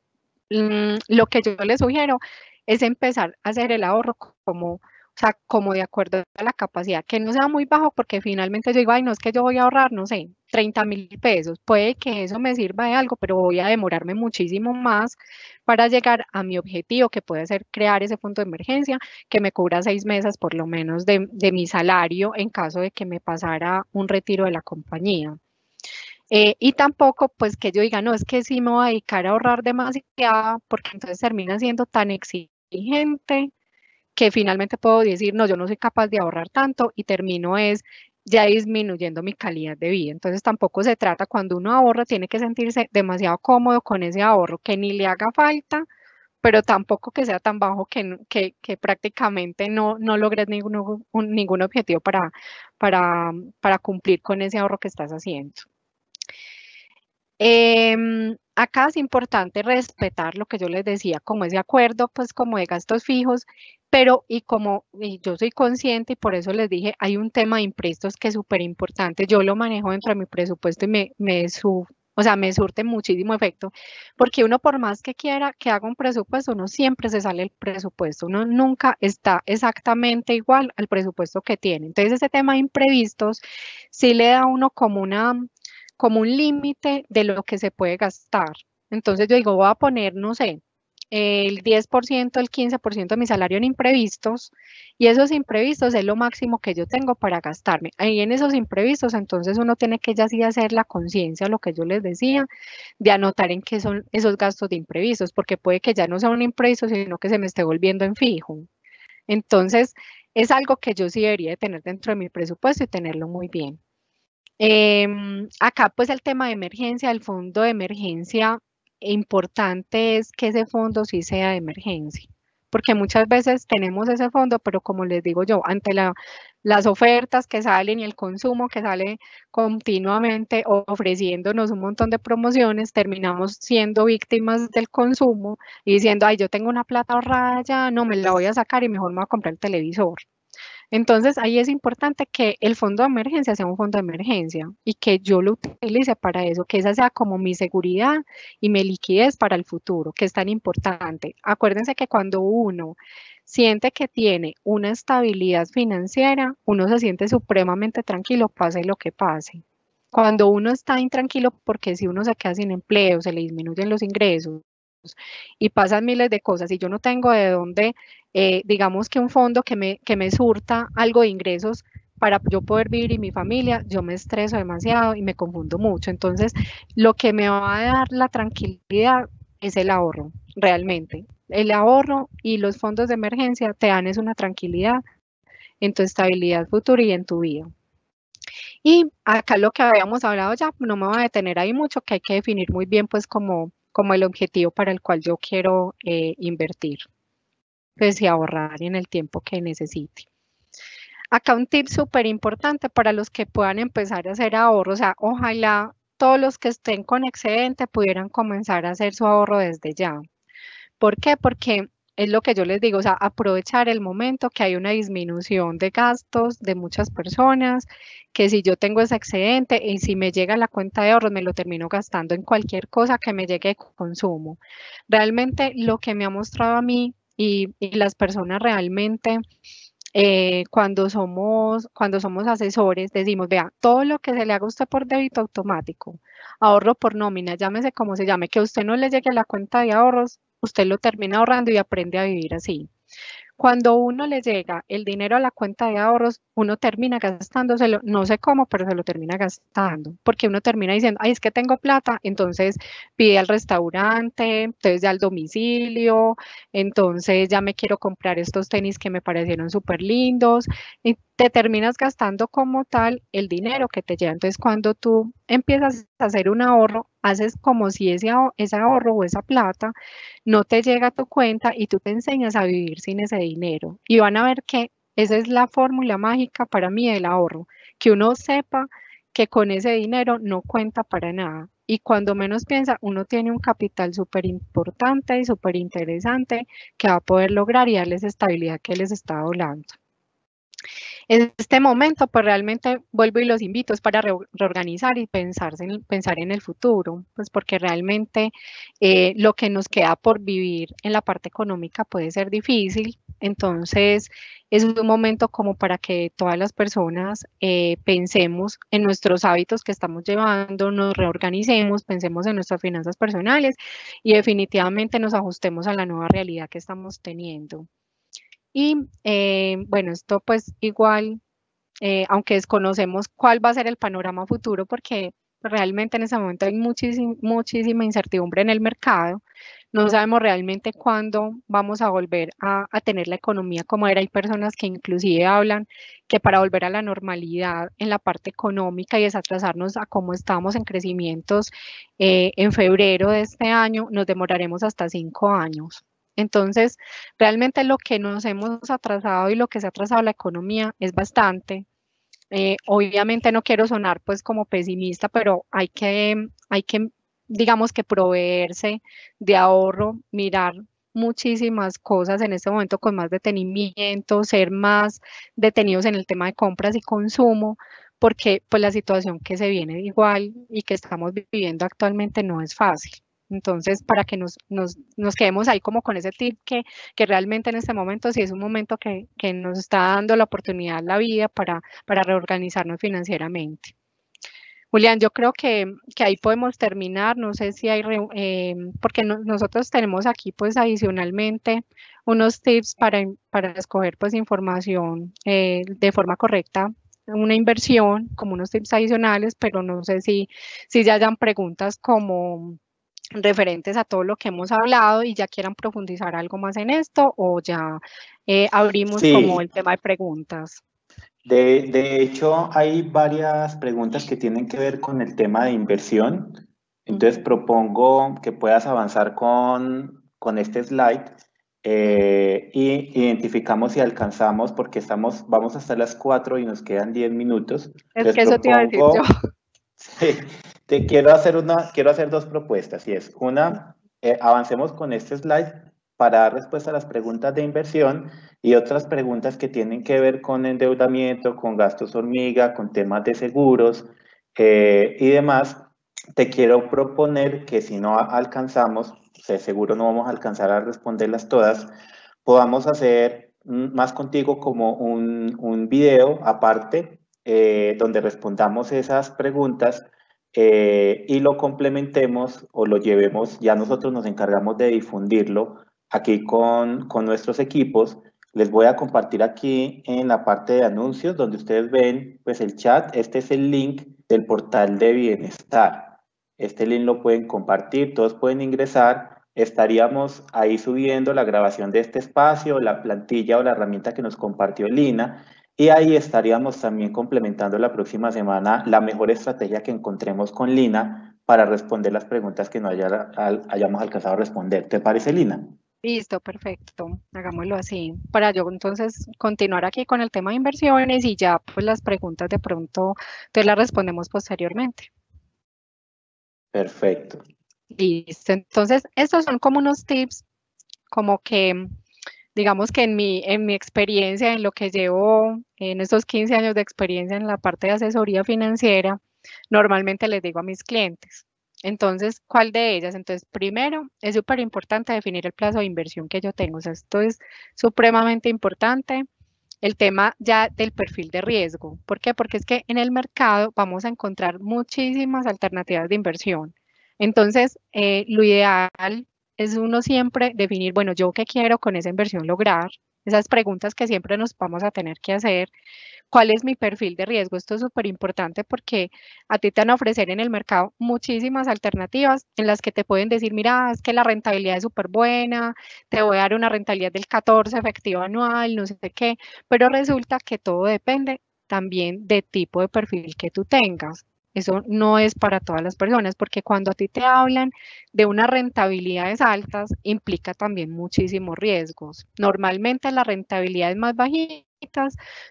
Mm, lo que yo les sugiero es empezar a hacer el ahorro como o sea, como de acuerdo a la capacidad, que no sea muy bajo, porque finalmente yo digo, ay, no es que yo voy a ahorrar, no sé, 30 mil pesos, puede que eso me sirva de algo, pero voy a demorarme muchísimo más para llegar a mi objetivo, que puede ser crear ese fondo de emergencia que me cubra seis meses por lo menos de mi salario en caso de que me pasara un retiro de la compañía. Eh, y tampoco, pues, que yo diga, no, es que sí me voy a dedicar a ahorrar demasiado, porque entonces termina siendo tan exigente que finalmente puedo decir, no, yo no soy capaz de ahorrar tanto y termino es ya disminuyendo mi calidad de vida. Entonces tampoco se trata, cuando uno ahorra, tiene que sentirse demasiado cómodo con ese ahorro, que ni le haga falta, pero tampoco que sea tan bajo que, prácticamente no, logres ningún, objetivo para cumplir con ese ahorro que estás haciendo. Em, acá es importante respetar lo que yo les decía, como ese acuerdo, pues como de gastos fijos, pero y como yo soy consciente y por eso les dije, hay un tema de imprevistos que es súper importante. Yo lo manejo dentro de mi presupuesto y me, me su, o sea, me surte muchísimo efecto, porque uno por más que quiera que haga un presupuesto, uno siempre se sale el presupuesto, uno nunca está exactamente igual al presupuesto que tiene. Entonces ese tema de imprevistos sí le da a uno como una como un límite de lo que se puede gastar. Entonces yo digo, voy a poner, no sé, el 10%, el 15% de mi salario en imprevistos y esos imprevistos es lo máximo que yo tengo para gastarme. Ahí en esos imprevistos, entonces uno tiene que ya sí hacer la conciencia, lo que yo les decía, de anotar en qué son esos gastos de imprevistos, porque puede que ya no sea un imprevisto, sino que se me esté volviendo en fijo. Entonces, es algo que yo sí debería tener dentro de mi presupuesto y tenerlo muy bien. Eh, acá pues el tema de emergencia, el fondo de emergencia, importante es que ese fondo sí sea de emergencia, porque muchas veces tenemos ese fondo, pero como les digo yo, ante la, las ofertas que salen y el consumo que sale continuamente ofreciéndonos un montón de promociones, terminamos siendo víctimas del consumo y diciendo, ay, yo tengo una plata ahorrada no me la voy a sacar y mejor me voy a comprar el televisor entonces, ahí es importante que el fondo de emergencia sea un fondo de emergencia y que yo lo utilice para eso, que esa sea como mi seguridad y mi liquidez para el futuro, que es tan importante. Acuérdense que cuando uno siente que tiene una estabilidad financiera, uno se siente supremamente tranquilo, pase lo que pase. Cuando uno está intranquilo, porque si uno se queda sin empleo, se le disminuyen los ingresos, y pasan miles de cosas y yo no tengo de dónde, eh, digamos que un fondo que me, que me surta algo de ingresos para yo poder vivir y mi familia, yo me estreso demasiado y me confundo mucho. Entonces, lo que me va a dar la tranquilidad es el ahorro, realmente. El ahorro y los fondos de emergencia te dan es una tranquilidad en tu estabilidad futura y en tu vida. Y acá lo que habíamos hablado ya, no me voy a detener ahí mucho, que hay que definir muy bien pues como como el objetivo para el cual yo quiero eh, invertir pues, y ahorrar en el tiempo que necesite. Acá un tip súper importante para los que puedan empezar a hacer ahorro, o sea, ojalá todos los que estén con excedente pudieran comenzar a hacer su ahorro desde ya. ¿Por qué? Porque es lo que yo les digo, o sea, aprovechar el momento que hay una disminución de gastos de muchas personas, que si yo tengo ese excedente y si me llega la cuenta de ahorros, me lo termino gastando en cualquier cosa que me llegue de consumo. Realmente lo que me ha mostrado a mí y, las personas realmente... Eh, cuando, somos, cuando somos asesores, decimos, vea, todo lo que se le haga a usted por débito automático, ahorro por nómina, llámese como se llame, que usted no le llegue la cuenta de ahorros, usted lo termina ahorrando y aprende a vivir así. Cuando uno le llega el dinero a la cuenta de ahorros, uno termina gastándoselo, no sé cómo, pero se lo termina gastando, porque uno termina diciendo, ay, es que tengo plata, entonces pide al restaurante, entonces al domicilio, entonces ya me quiero comprar estos tenis que me parecieron súper lindos, te terminas gastando como tal el dinero que te lleva. Entonces, cuando tú empiezas a hacer un ahorro, haces como si ese, ahorro o esa plata no te llega a tu cuenta y tú te enseñas a vivir sin ese dinero. Y van a ver que esa es la fórmula mágica para mí del ahorro, que uno sepa que con ese dinero no cuenta para nada. Y cuando menos piensa, uno tiene un capital súper importante y súper interesante que va a poder lograr y darles estabilidad que les está hablando. En este momento, pues realmente vuelvo y los invito es para reorganizar y pensar en el futuro, pues porque realmente eh, lo que nos queda por vivir en la parte económica puede ser difícil, entonces es un momento como para que todas las personas eh, pensemos en nuestros hábitos que estamos llevando, nos reorganicemos, pensemos en nuestras finanzas personales y definitivamente nos ajustemos a la nueva realidad que estamos teniendo. Y eh, bueno, esto pues igual, eh, aunque desconocemos cuál va a ser el panorama futuro, porque realmente en ese momento hay muchísima incertidumbre en el mercado, no sabemos realmente cuándo vamos a volver a, tener la economía como era. Hay personas que inclusive hablan que para volver a la normalidad en la parte económica y desatrasarnos a cómo estamos en crecimientos eh, en febrero de este año, nos demoraremos hasta cinco años. Entonces, realmente lo que nos hemos atrasado y lo que se ha atrasado la economía es bastante. Eh, obviamente no quiero sonar pues como pesimista, pero hay que, hay que, digamos que proveerse de ahorro, mirar muchísimas cosas en este momento con más detenimiento, ser más detenidos en el tema de compras y consumo, porque pues la situación que se viene igual y que estamos viviendo actualmente no es fácil. Entonces, para que nos, nos, quedemos ahí como con ese tip que, realmente en este momento sí es un momento que, nos está dando la oportunidad, la vida para, para reorganizarnos financieramente. Julián, yo creo que, ahí podemos terminar. No sé si hay, eh, porque nosotros tenemos aquí pues adicionalmente unos tips para, para escoger pues información eh, de forma correcta una inversión como unos tips adicionales, pero no sé si, si ya hayan preguntas como referentes a todo lo que hemos hablado y ya quieran profundizar algo más en esto o ya eh, abrimos como el tema de preguntas. De, hecho, hay varias preguntas que tienen que ver con el tema de inversión. Entonces, propongo que puedas avanzar con, este slide e identificamos si alcanzamos porque estamos, vamos hasta las 4 y nos quedan 10 minutos. Es que eso te iba a decir yo. Sí, te quiero hacer una, quiero hacer dos propuestas y es una, eh, avancemos con este slide para dar respuesta a las preguntas de inversión y otras preguntas que tienen que ver con endeudamiento, con gastos hormiga, con temas de seguros eh, y demás. Te quiero proponer que si no alcanzamos, seguro no vamos a alcanzar a responderlas todas, podamos hacer mm, más contigo como un, un video aparte eh, donde respondamos esas preguntas eh, y lo complementemos o lo llevemos, ya nosotros nos encargamos de difundirlo aquí con, nuestros equipos. Les voy a compartir aquí en la parte de anuncios donde ustedes ven pues el chat. Este es el link del portal de bienestar. Este link lo pueden compartir, todos pueden ingresar. Estaríamos ahí subiendo la grabación de este espacio, la plantilla o la herramienta que nos compartió Lina y ahí estaríamos también complementando la próxima semana la mejor estrategia que encontremos con Lina para responder las preguntas que no hayamos alcanzado a responder. ¿Te parece, Lina? Listo, perfecto. Hagámoslo así. Para yo entonces continuar aquí con el tema de inversiones y ya pues las preguntas de pronto te pues, las respondemos posteriormente. Perfecto. Listo. Entonces, estos son como unos tips, como que digamos que en mi, en mi experiencia, en lo que llevo en estos 15 años de experiencia en la parte de asesoría financiera, normalmente les digo a mis clientes. Entonces, ¿cuál de ellas? Entonces, primero, es súper importante definir el plazo de inversión que yo tengo. O sea, esto es supremamente importante. El tema ya del perfil de riesgo. ¿Por qué? Porque es que en el mercado vamos a encontrar muchísimas alternativas de inversión. Entonces, eh, lo ideal es uno siempre definir, bueno, yo qué quiero con esa inversión lograr, esas preguntas que siempre nos vamos a tener que hacer. ¿Cuál es mi perfil de riesgo? Esto es súper importante porque a ti te van a ofrecer en el mercado muchísimas alternativas en las que te pueden decir, mira, es que la rentabilidad es súper buena, te voy a dar una rentabilidad del 14 efectivo anual, no sé qué, pero resulta que todo depende también del tipo de perfil que tú tengas. Eso no es para todas las personas, porque cuando a ti te hablan de unas rentabilidades altas, implica también muchísimos riesgos. Normalmente la rentabilidad es más bajita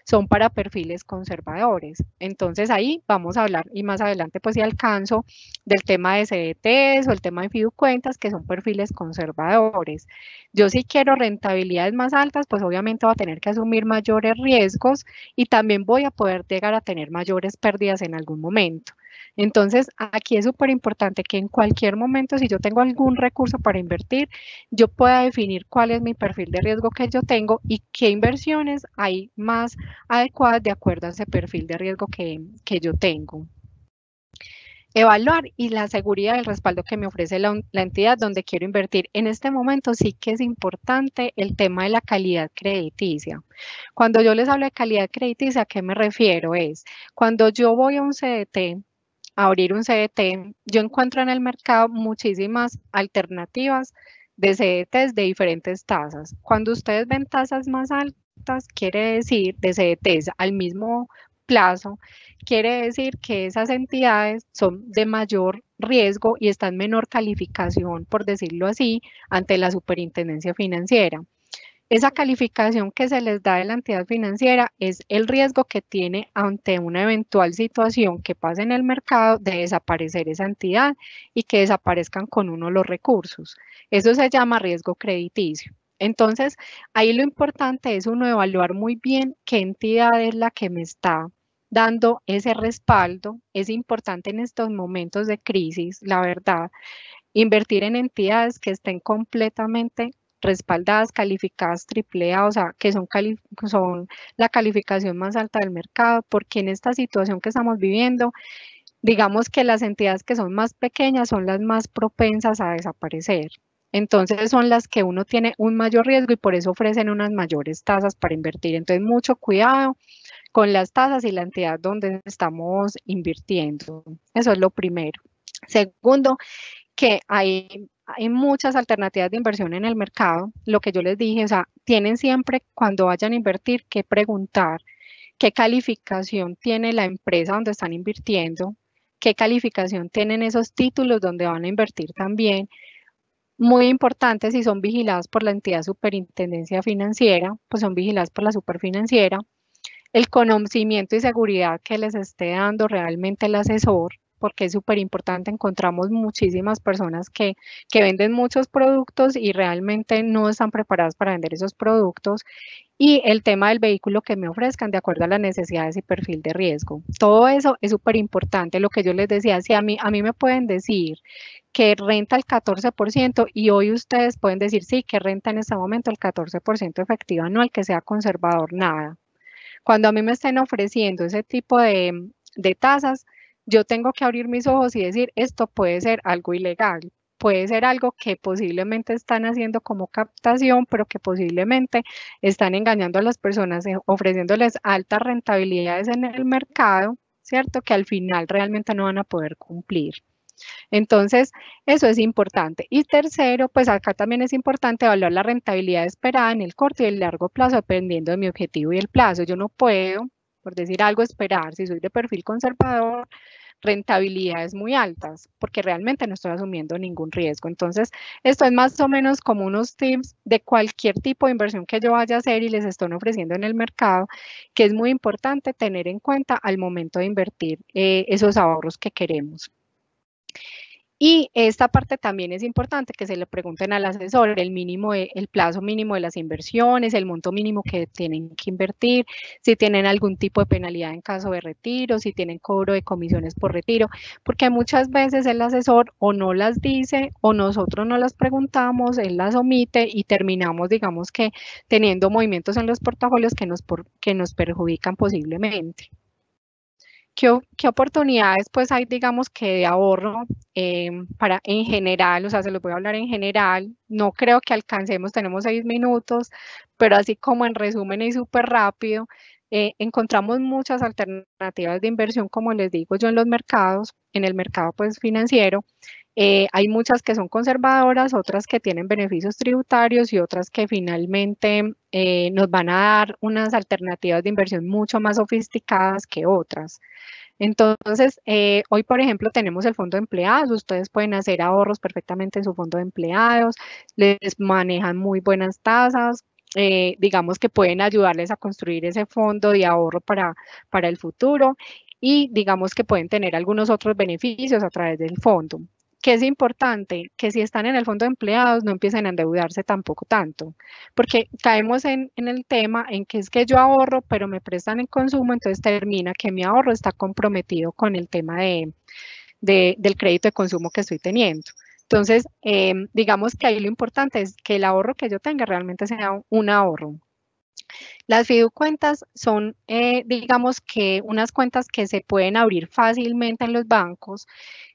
son para perfiles conservadores. Entonces ahí vamos a hablar y más adelante pues si alcanzo del tema de CDTs o el tema de cuentas que son perfiles conservadores. Yo si quiero rentabilidades más altas pues obviamente va a tener que asumir mayores riesgos y también voy a poder llegar a tener mayores pérdidas en algún momento. Entonces, aquí es súper importante que en cualquier momento, si yo tengo algún recurso para invertir, yo pueda definir cuál es mi perfil de riesgo que yo tengo y qué inversiones hay más adecuadas de acuerdo a ese perfil de riesgo que, yo tengo evaluar y la seguridad del respaldo que me ofrece la, la, entidad donde quiero invertir. En este momento sí que es importante el tema de la calidad crediticia. Cuando yo les hablo de calidad crediticia, ¿a qué me refiero? Es cuando yo voy a un CDT abrir un CDT. Yo encuentro en el mercado muchísimas alternativas de CDTs de diferentes tasas. Cuando ustedes ven tasas más altas, quiere decir de CDTs al mismo plazo, quiere decir que esas entidades son de mayor riesgo y están menor calificación, por decirlo así, ante la superintendencia financiera. Esa calificación que se les da de la entidad financiera es el riesgo que tiene ante una eventual situación que pase en el mercado de desaparecer esa entidad y que desaparezcan con uno los recursos. Eso se llama riesgo crediticio. Entonces, ahí lo importante es uno evaluar muy bien qué entidad es la que me está dando ese respaldo. Es importante en estos momentos de crisis, la verdad, invertir en entidades que estén completamente respaldadas, calificadas AAA, o sea, que son, son la calificación más alta del mercado, porque en esta situación que estamos viviendo, digamos que las entidades que son más pequeñas son las más propensas a desaparecer. Entonces son las que uno tiene un mayor riesgo y por eso ofrecen unas mayores tasas para invertir. Entonces mucho cuidado con las tasas y la entidad donde estamos invirtiendo. Eso es lo primero. Segundo, que hay hay muchas alternativas de inversión en el mercado. Lo que yo les dije, o sea, tienen siempre cuando vayan a invertir que preguntar qué calificación tiene la empresa donde están invirtiendo, qué calificación tienen esos títulos donde van a invertir también. Muy importante si son vigilados por la entidad superintendencia financiera, pues son vigilados por la superfinanciera. El conocimiento y seguridad que les esté dando realmente el asesor, porque es súper importante, encontramos muchísimas personas que, que venden muchos productos y realmente no están preparadas para vender esos productos y el tema del vehículo que me ofrezcan de acuerdo a las necesidades y perfil de riesgo. Todo eso es súper importante. Lo que yo les decía, si a mí, a mí me pueden decir que renta el 14% y hoy ustedes pueden decir, sí, que renta en este momento el 14% efectivo anual, que sea conservador, nada. Cuando a mí me estén ofreciendo ese tipo de, de tasas, yo tengo que abrir mis ojos y decir, esto puede ser algo ilegal, puede ser algo que posiblemente están haciendo como captación, pero que posiblemente están engañando a las personas, eh, ofreciéndoles altas rentabilidades en el mercado, ¿cierto? Que al final realmente no van a poder cumplir. Entonces, eso es importante. Y tercero, pues acá también es importante evaluar la rentabilidad esperada en el corto y el largo plazo, dependiendo de mi objetivo y el plazo. Yo no puedo, por decir algo, esperar. Si soy de perfil conservador, rentabilidades muy altas, porque realmente no estoy asumiendo ningún riesgo. Entonces, esto es más o menos como unos tips de cualquier tipo de inversión que yo vaya a hacer y les estoy ofreciendo en el mercado, que es muy importante tener en cuenta al momento de invertir eh, esos ahorros que queremos. Y esta parte también es importante que se le pregunten al asesor el mínimo, el plazo mínimo de las inversiones, el monto mínimo que tienen que invertir, si tienen algún tipo de penalidad en caso de retiro, si tienen cobro de comisiones por retiro, porque muchas veces el asesor o no las dice o nosotros no las preguntamos, él las omite y terminamos, digamos que, teniendo movimientos en los portafolios que nos, que nos perjudican posiblemente. ¿Qué, oportunidades pues hay, digamos, que de ahorro em, para en general? O sea, se los voy a hablar en general. No creo que alcancemos, tenemos seis minutos, pero así como en resumen y súper rápido, eh, encontramos muchas alternativas de inversión, como les digo yo, en los mercados, en el mercado pues, financiero. Eh, hay muchas que son conservadoras, otras que tienen beneficios tributarios y otras que finalmente eh, nos van a dar unas alternativas de inversión mucho más sofisticadas que otras. Entonces, hoy, por ejemplo, tenemos el fondo de empleados. Ustedes pueden hacer ahorros perfectamente en su fondo de empleados. Les manejan muy buenas tasas. Eh, digamos que pueden ayudarles a construir ese fondo de ahorro para, para el futuro y digamos que pueden tener algunos otros beneficios a través del fondo. Que es importante que si están en el fondo de empleados no empiecen a endeudarse tampoco tanto, porque caemos en, el tema en que es que yo ahorro, pero me prestan en consumo, entonces termina que mi ahorro está comprometido con el tema de, del crédito de consumo que estoy teniendo. Entonces, em, digamos que ahí lo importante es que el ahorro que yo tenga realmente sea un, ahorro. Las cuentas son, eh, digamos que unas cuentas que se pueden abrir fácilmente en los bancos,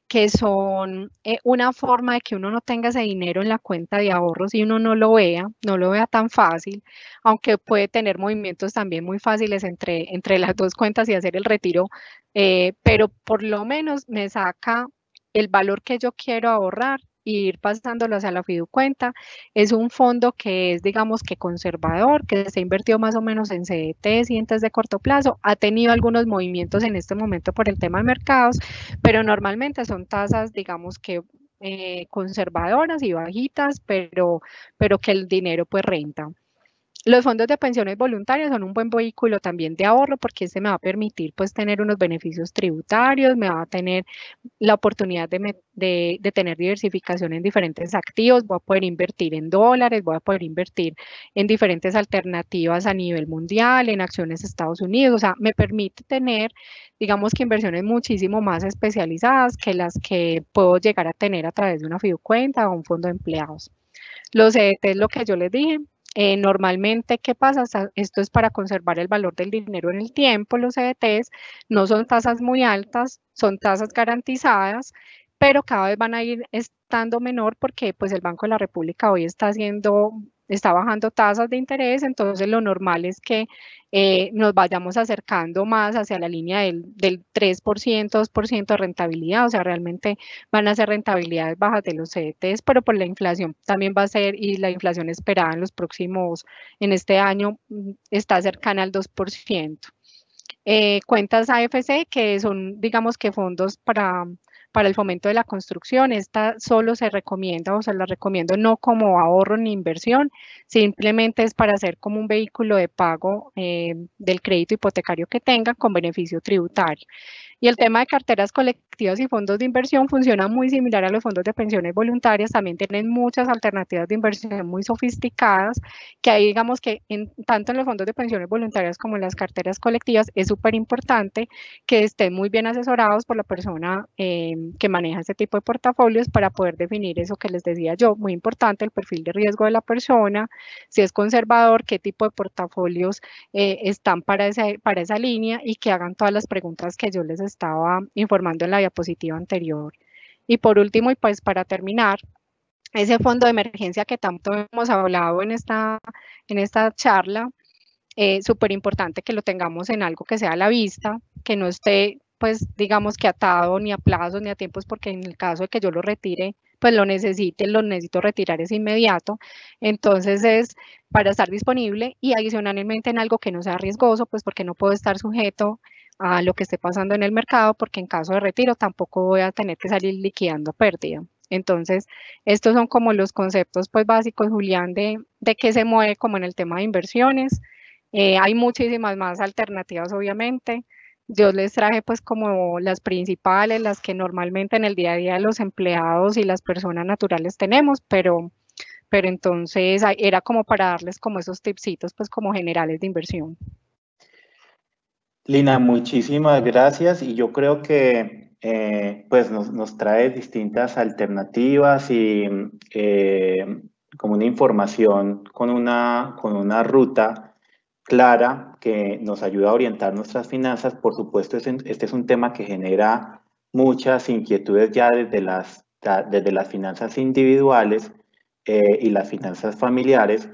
que son eh, una forma de que uno no tenga ese dinero en la cuenta de ahorros y uno no lo vea, no lo vea tan fácil, aunque puede tener movimientos también muy fáciles entre, entre las dos cuentas y hacer el retiro, eh, pero por lo menos me saca el valor que yo quiero ahorrar y ir pasándolo hacia la cuenta Es un fondo que es, digamos, que conservador, que se ha invertido más o menos en CDTs y entes de corto plazo. Ha tenido algunos movimientos en este momento por el tema de mercados, pero normalmente son tasas, digamos, que eh, conservadoras y bajitas, pero, pero que el dinero pues renta. Los fondos de pensiones voluntarios son un buen vehículo también de ahorro porque se este me va a permitir pues tener unos beneficios tributarios, me va a tener la oportunidad de, tener diversificación en diferentes activos, voy a poder invertir en dólares, voy a poder invertir en diferentes alternativas a nivel mundial, en acciones de Estados Unidos, o sea, me permite tener digamos que inversiones muchísimo más especializadas que las que puedo llegar a tener a través de una cuenta o un fondo de empleados. Los e es lo que yo les dije, eh, normalmente, ¿qué pasa? Esto es para conservar el valor del dinero en el tiempo, los CDTs, e no son tasas muy altas, son tasas garantizadas, pero cada vez van a ir estando menor porque pues el Banco de la República hoy está haciendo está bajando tasas de interés, entonces lo normal es que eh, nos vayamos acercando más hacia la línea del, 3%, 2% de rentabilidad, o sea, realmente van a ser rentabilidades bajas de los CDTs, pero por pues la inflación también va a ser, y la inflación esperada en los próximos, en este año, mm, está cercana al 2%. Eh, cuentas AFC, que son, digamos que fondos para para el fomento de la construcción. Esta solo se recomienda o se la recomiendo no como ahorro ni inversión, simplemente es para hacer como un vehículo de pago eh, del crédito hipotecario que tengan con beneficio tributario. Y el tema de carteras colectivas y fondos de inversión funciona muy similar a los fondos de pensiones voluntarias, también tienen muchas alternativas de inversión muy sofisticadas, que ahí digamos que en, tanto en los fondos de pensiones voluntarias como en las carteras colectivas es súper importante que estén muy bien asesorados por la persona eh, que maneja este tipo de portafolios para poder definir eso que les decía yo, muy importante el perfil de riesgo de la persona, si es conservador, qué tipo de portafolios eh, están para, para esa línea y que hagan todas las preguntas que yo les estaba informando en la diapositiva anterior. Y por último, y pues para terminar, ese fondo de emergencia que tanto hemos hablado en esta, en esta charla, es eh, súper importante que lo tengamos en algo que sea a la vista, que no esté, pues, digamos que atado ni a plazos ni a tiempos, porque en el caso de que yo lo retire, pues lo necesite, lo necesito retirar es inmediato. Entonces es para estar disponible y adicionalmente en algo que no sea riesgoso, pues porque no puedo estar sujeto a lo que esté pasando en el mercado, porque en caso de retiro tampoco voy a tener que salir liquidando pérdida. Entonces, estos son como los conceptos pues básicos, Julián, de, de qué se mueve como en el tema de inversiones. Eh, hay muchísimas más alternativas, obviamente. Yo les traje pues como las principales, las que normalmente en el día a día los empleados y las personas naturales tenemos, pero, pero entonces era como para darles como esos tipsitos pues como generales de inversión. Lina, muchísimas gracias y yo creo que eh, pues nos, trae distintas alternativas y eh, como una información con una, con una ruta clara que nos ayuda a orientar nuestras finanzas. Por supuesto, este es un tema que genera muchas inquietudes ya desde las, desde las finanzas individuales eh, y las finanzas familiares.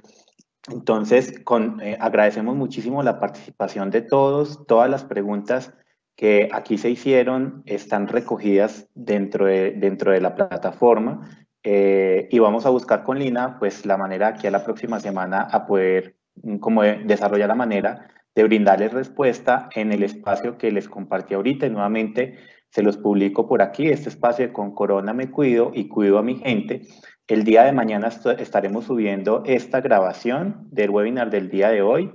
Entonces, eh, agradecemos muchísimo la participación de todos. Todas las preguntas que aquí se hicieron están recogidas dentro de, dentro de la plataforma eh, y vamos a buscar con Lina pues, la manera aquí a la próxima semana a poder mm, como desarrollar la manera de brindarles respuesta en el espacio que les compartí ahorita y nuevamente se los publico por aquí, este espacio con Corona Me Cuido y Cuido a mi gente, el día de mañana estaremos subiendo esta grabación del webinar del día de hoy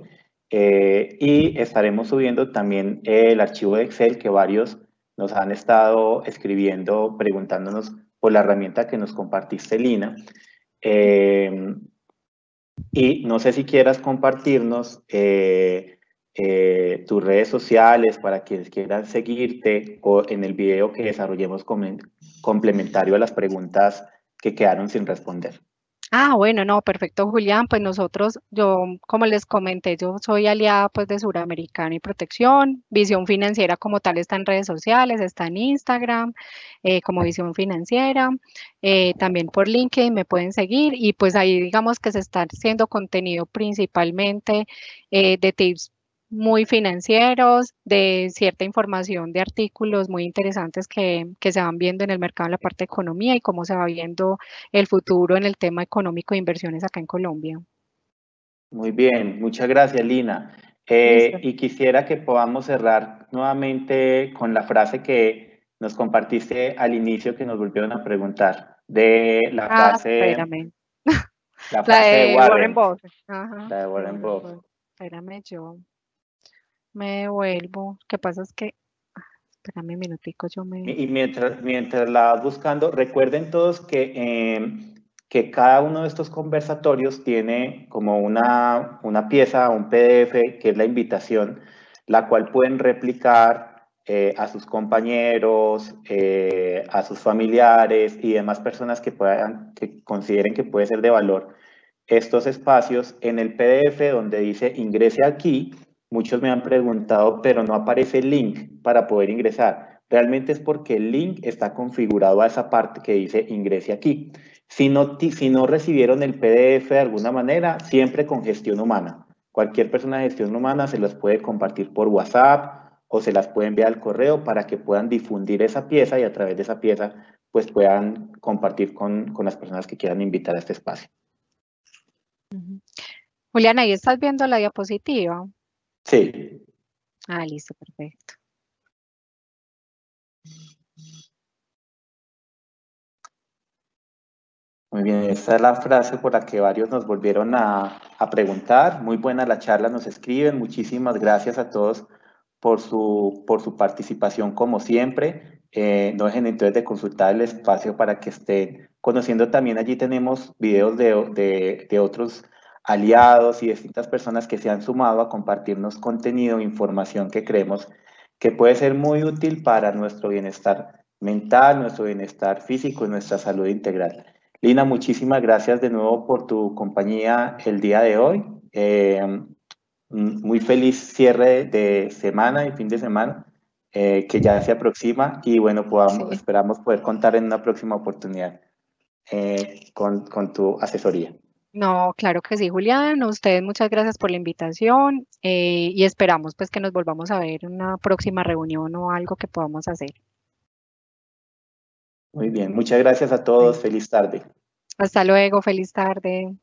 eh, y estaremos subiendo también el archivo de Excel que varios nos han estado escribiendo, preguntándonos por la herramienta que nos compartiste, Lina. Eh, y no sé si quieras compartirnos eh, tus redes sociales para quienes quieran seguirte o en el video que desarrollemos complementario a las preguntas que quedaron sin responder. Ah, bueno, no, perfecto, Julián. Pues nosotros, yo, como les comenté, yo soy aliada pues de Suramericana y Protección. Visión Financiera como tal está en redes sociales, está en Instagram, eh, como Visión Financiera. Eh, también por LinkedIn me pueden seguir y pues ahí digamos que se está haciendo contenido principalmente eh, de tips muy financieros, de cierta información de artículos muy interesantes que, que, se van viendo en el mercado en la parte de economía y cómo se va viendo el futuro en el tema económico de inversiones acá en Colombia. Muy bien, muchas gracias Lina. Eh, y quisiera que podamos cerrar nuevamente con la frase que nos compartiste al inicio que nos volvieron a preguntar de la ah, frase... La, frase de, Warren, Buffett. La de Warren Buffett. yo me devuelvo. ¿Qué pasa es que, espérame un minutico, yo me... Y mientras, mientras la vas buscando, recuerden todos que, em, que cada uno de estos conversatorios tiene como una, pieza, un PDF, que es la invitación, la cual pueden replicar eh, a sus compañeros, eh, a sus familiares y demás personas que, puedan, que consideren que puede ser de valor estos espacios en el PDF donde dice ingrese aquí Muchos me han preguntado, pero no aparece el link para poder ingresar. Realmente es porque el link está configurado a esa parte que dice ingrese aquí. Si no, si no recibieron el PDF de alguna manera, siempre con gestión humana. Cualquier persona de gestión humana se los puede compartir por WhatsApp o se las puede enviar al correo para que puedan difundir esa pieza y a través de esa pieza pues puedan compartir con, las personas que quieran invitar a este espacio. Juliana, ahí estás viendo la diapositiva. Sí. Ah, listo, perfecto. Muy bien, esta es la frase por la que varios nos volvieron a, preguntar. Muy buena la charla, nos escriben. Muchísimas gracias a todos por su, por su participación como siempre. Eh, no dejen entonces de consultar el espacio para que estén conociendo. También allí tenemos videos de, de, de otros aliados y distintas personas que se han sumado a compartirnos contenido, e información que creemos que puede ser muy útil para nuestro bienestar mental, nuestro bienestar físico y nuestra salud integral. Lina, muchísimas gracias de nuevo por tu compañía el día de hoy. Eh, mm, muy feliz cierre de semana y fin de semana eh, que ya se aproxima y bueno, esperamos poder contar en una próxima oportunidad eh, con tu asesoría. No, claro que sí, Julián. ustedes muchas gracias por la invitación eh, y esperamos pues que nos volvamos a ver en una próxima reunión o algo que podamos hacer. Muy bien, muchas gracias a todos. Feliz tarde. Hasta luego, feliz tarde.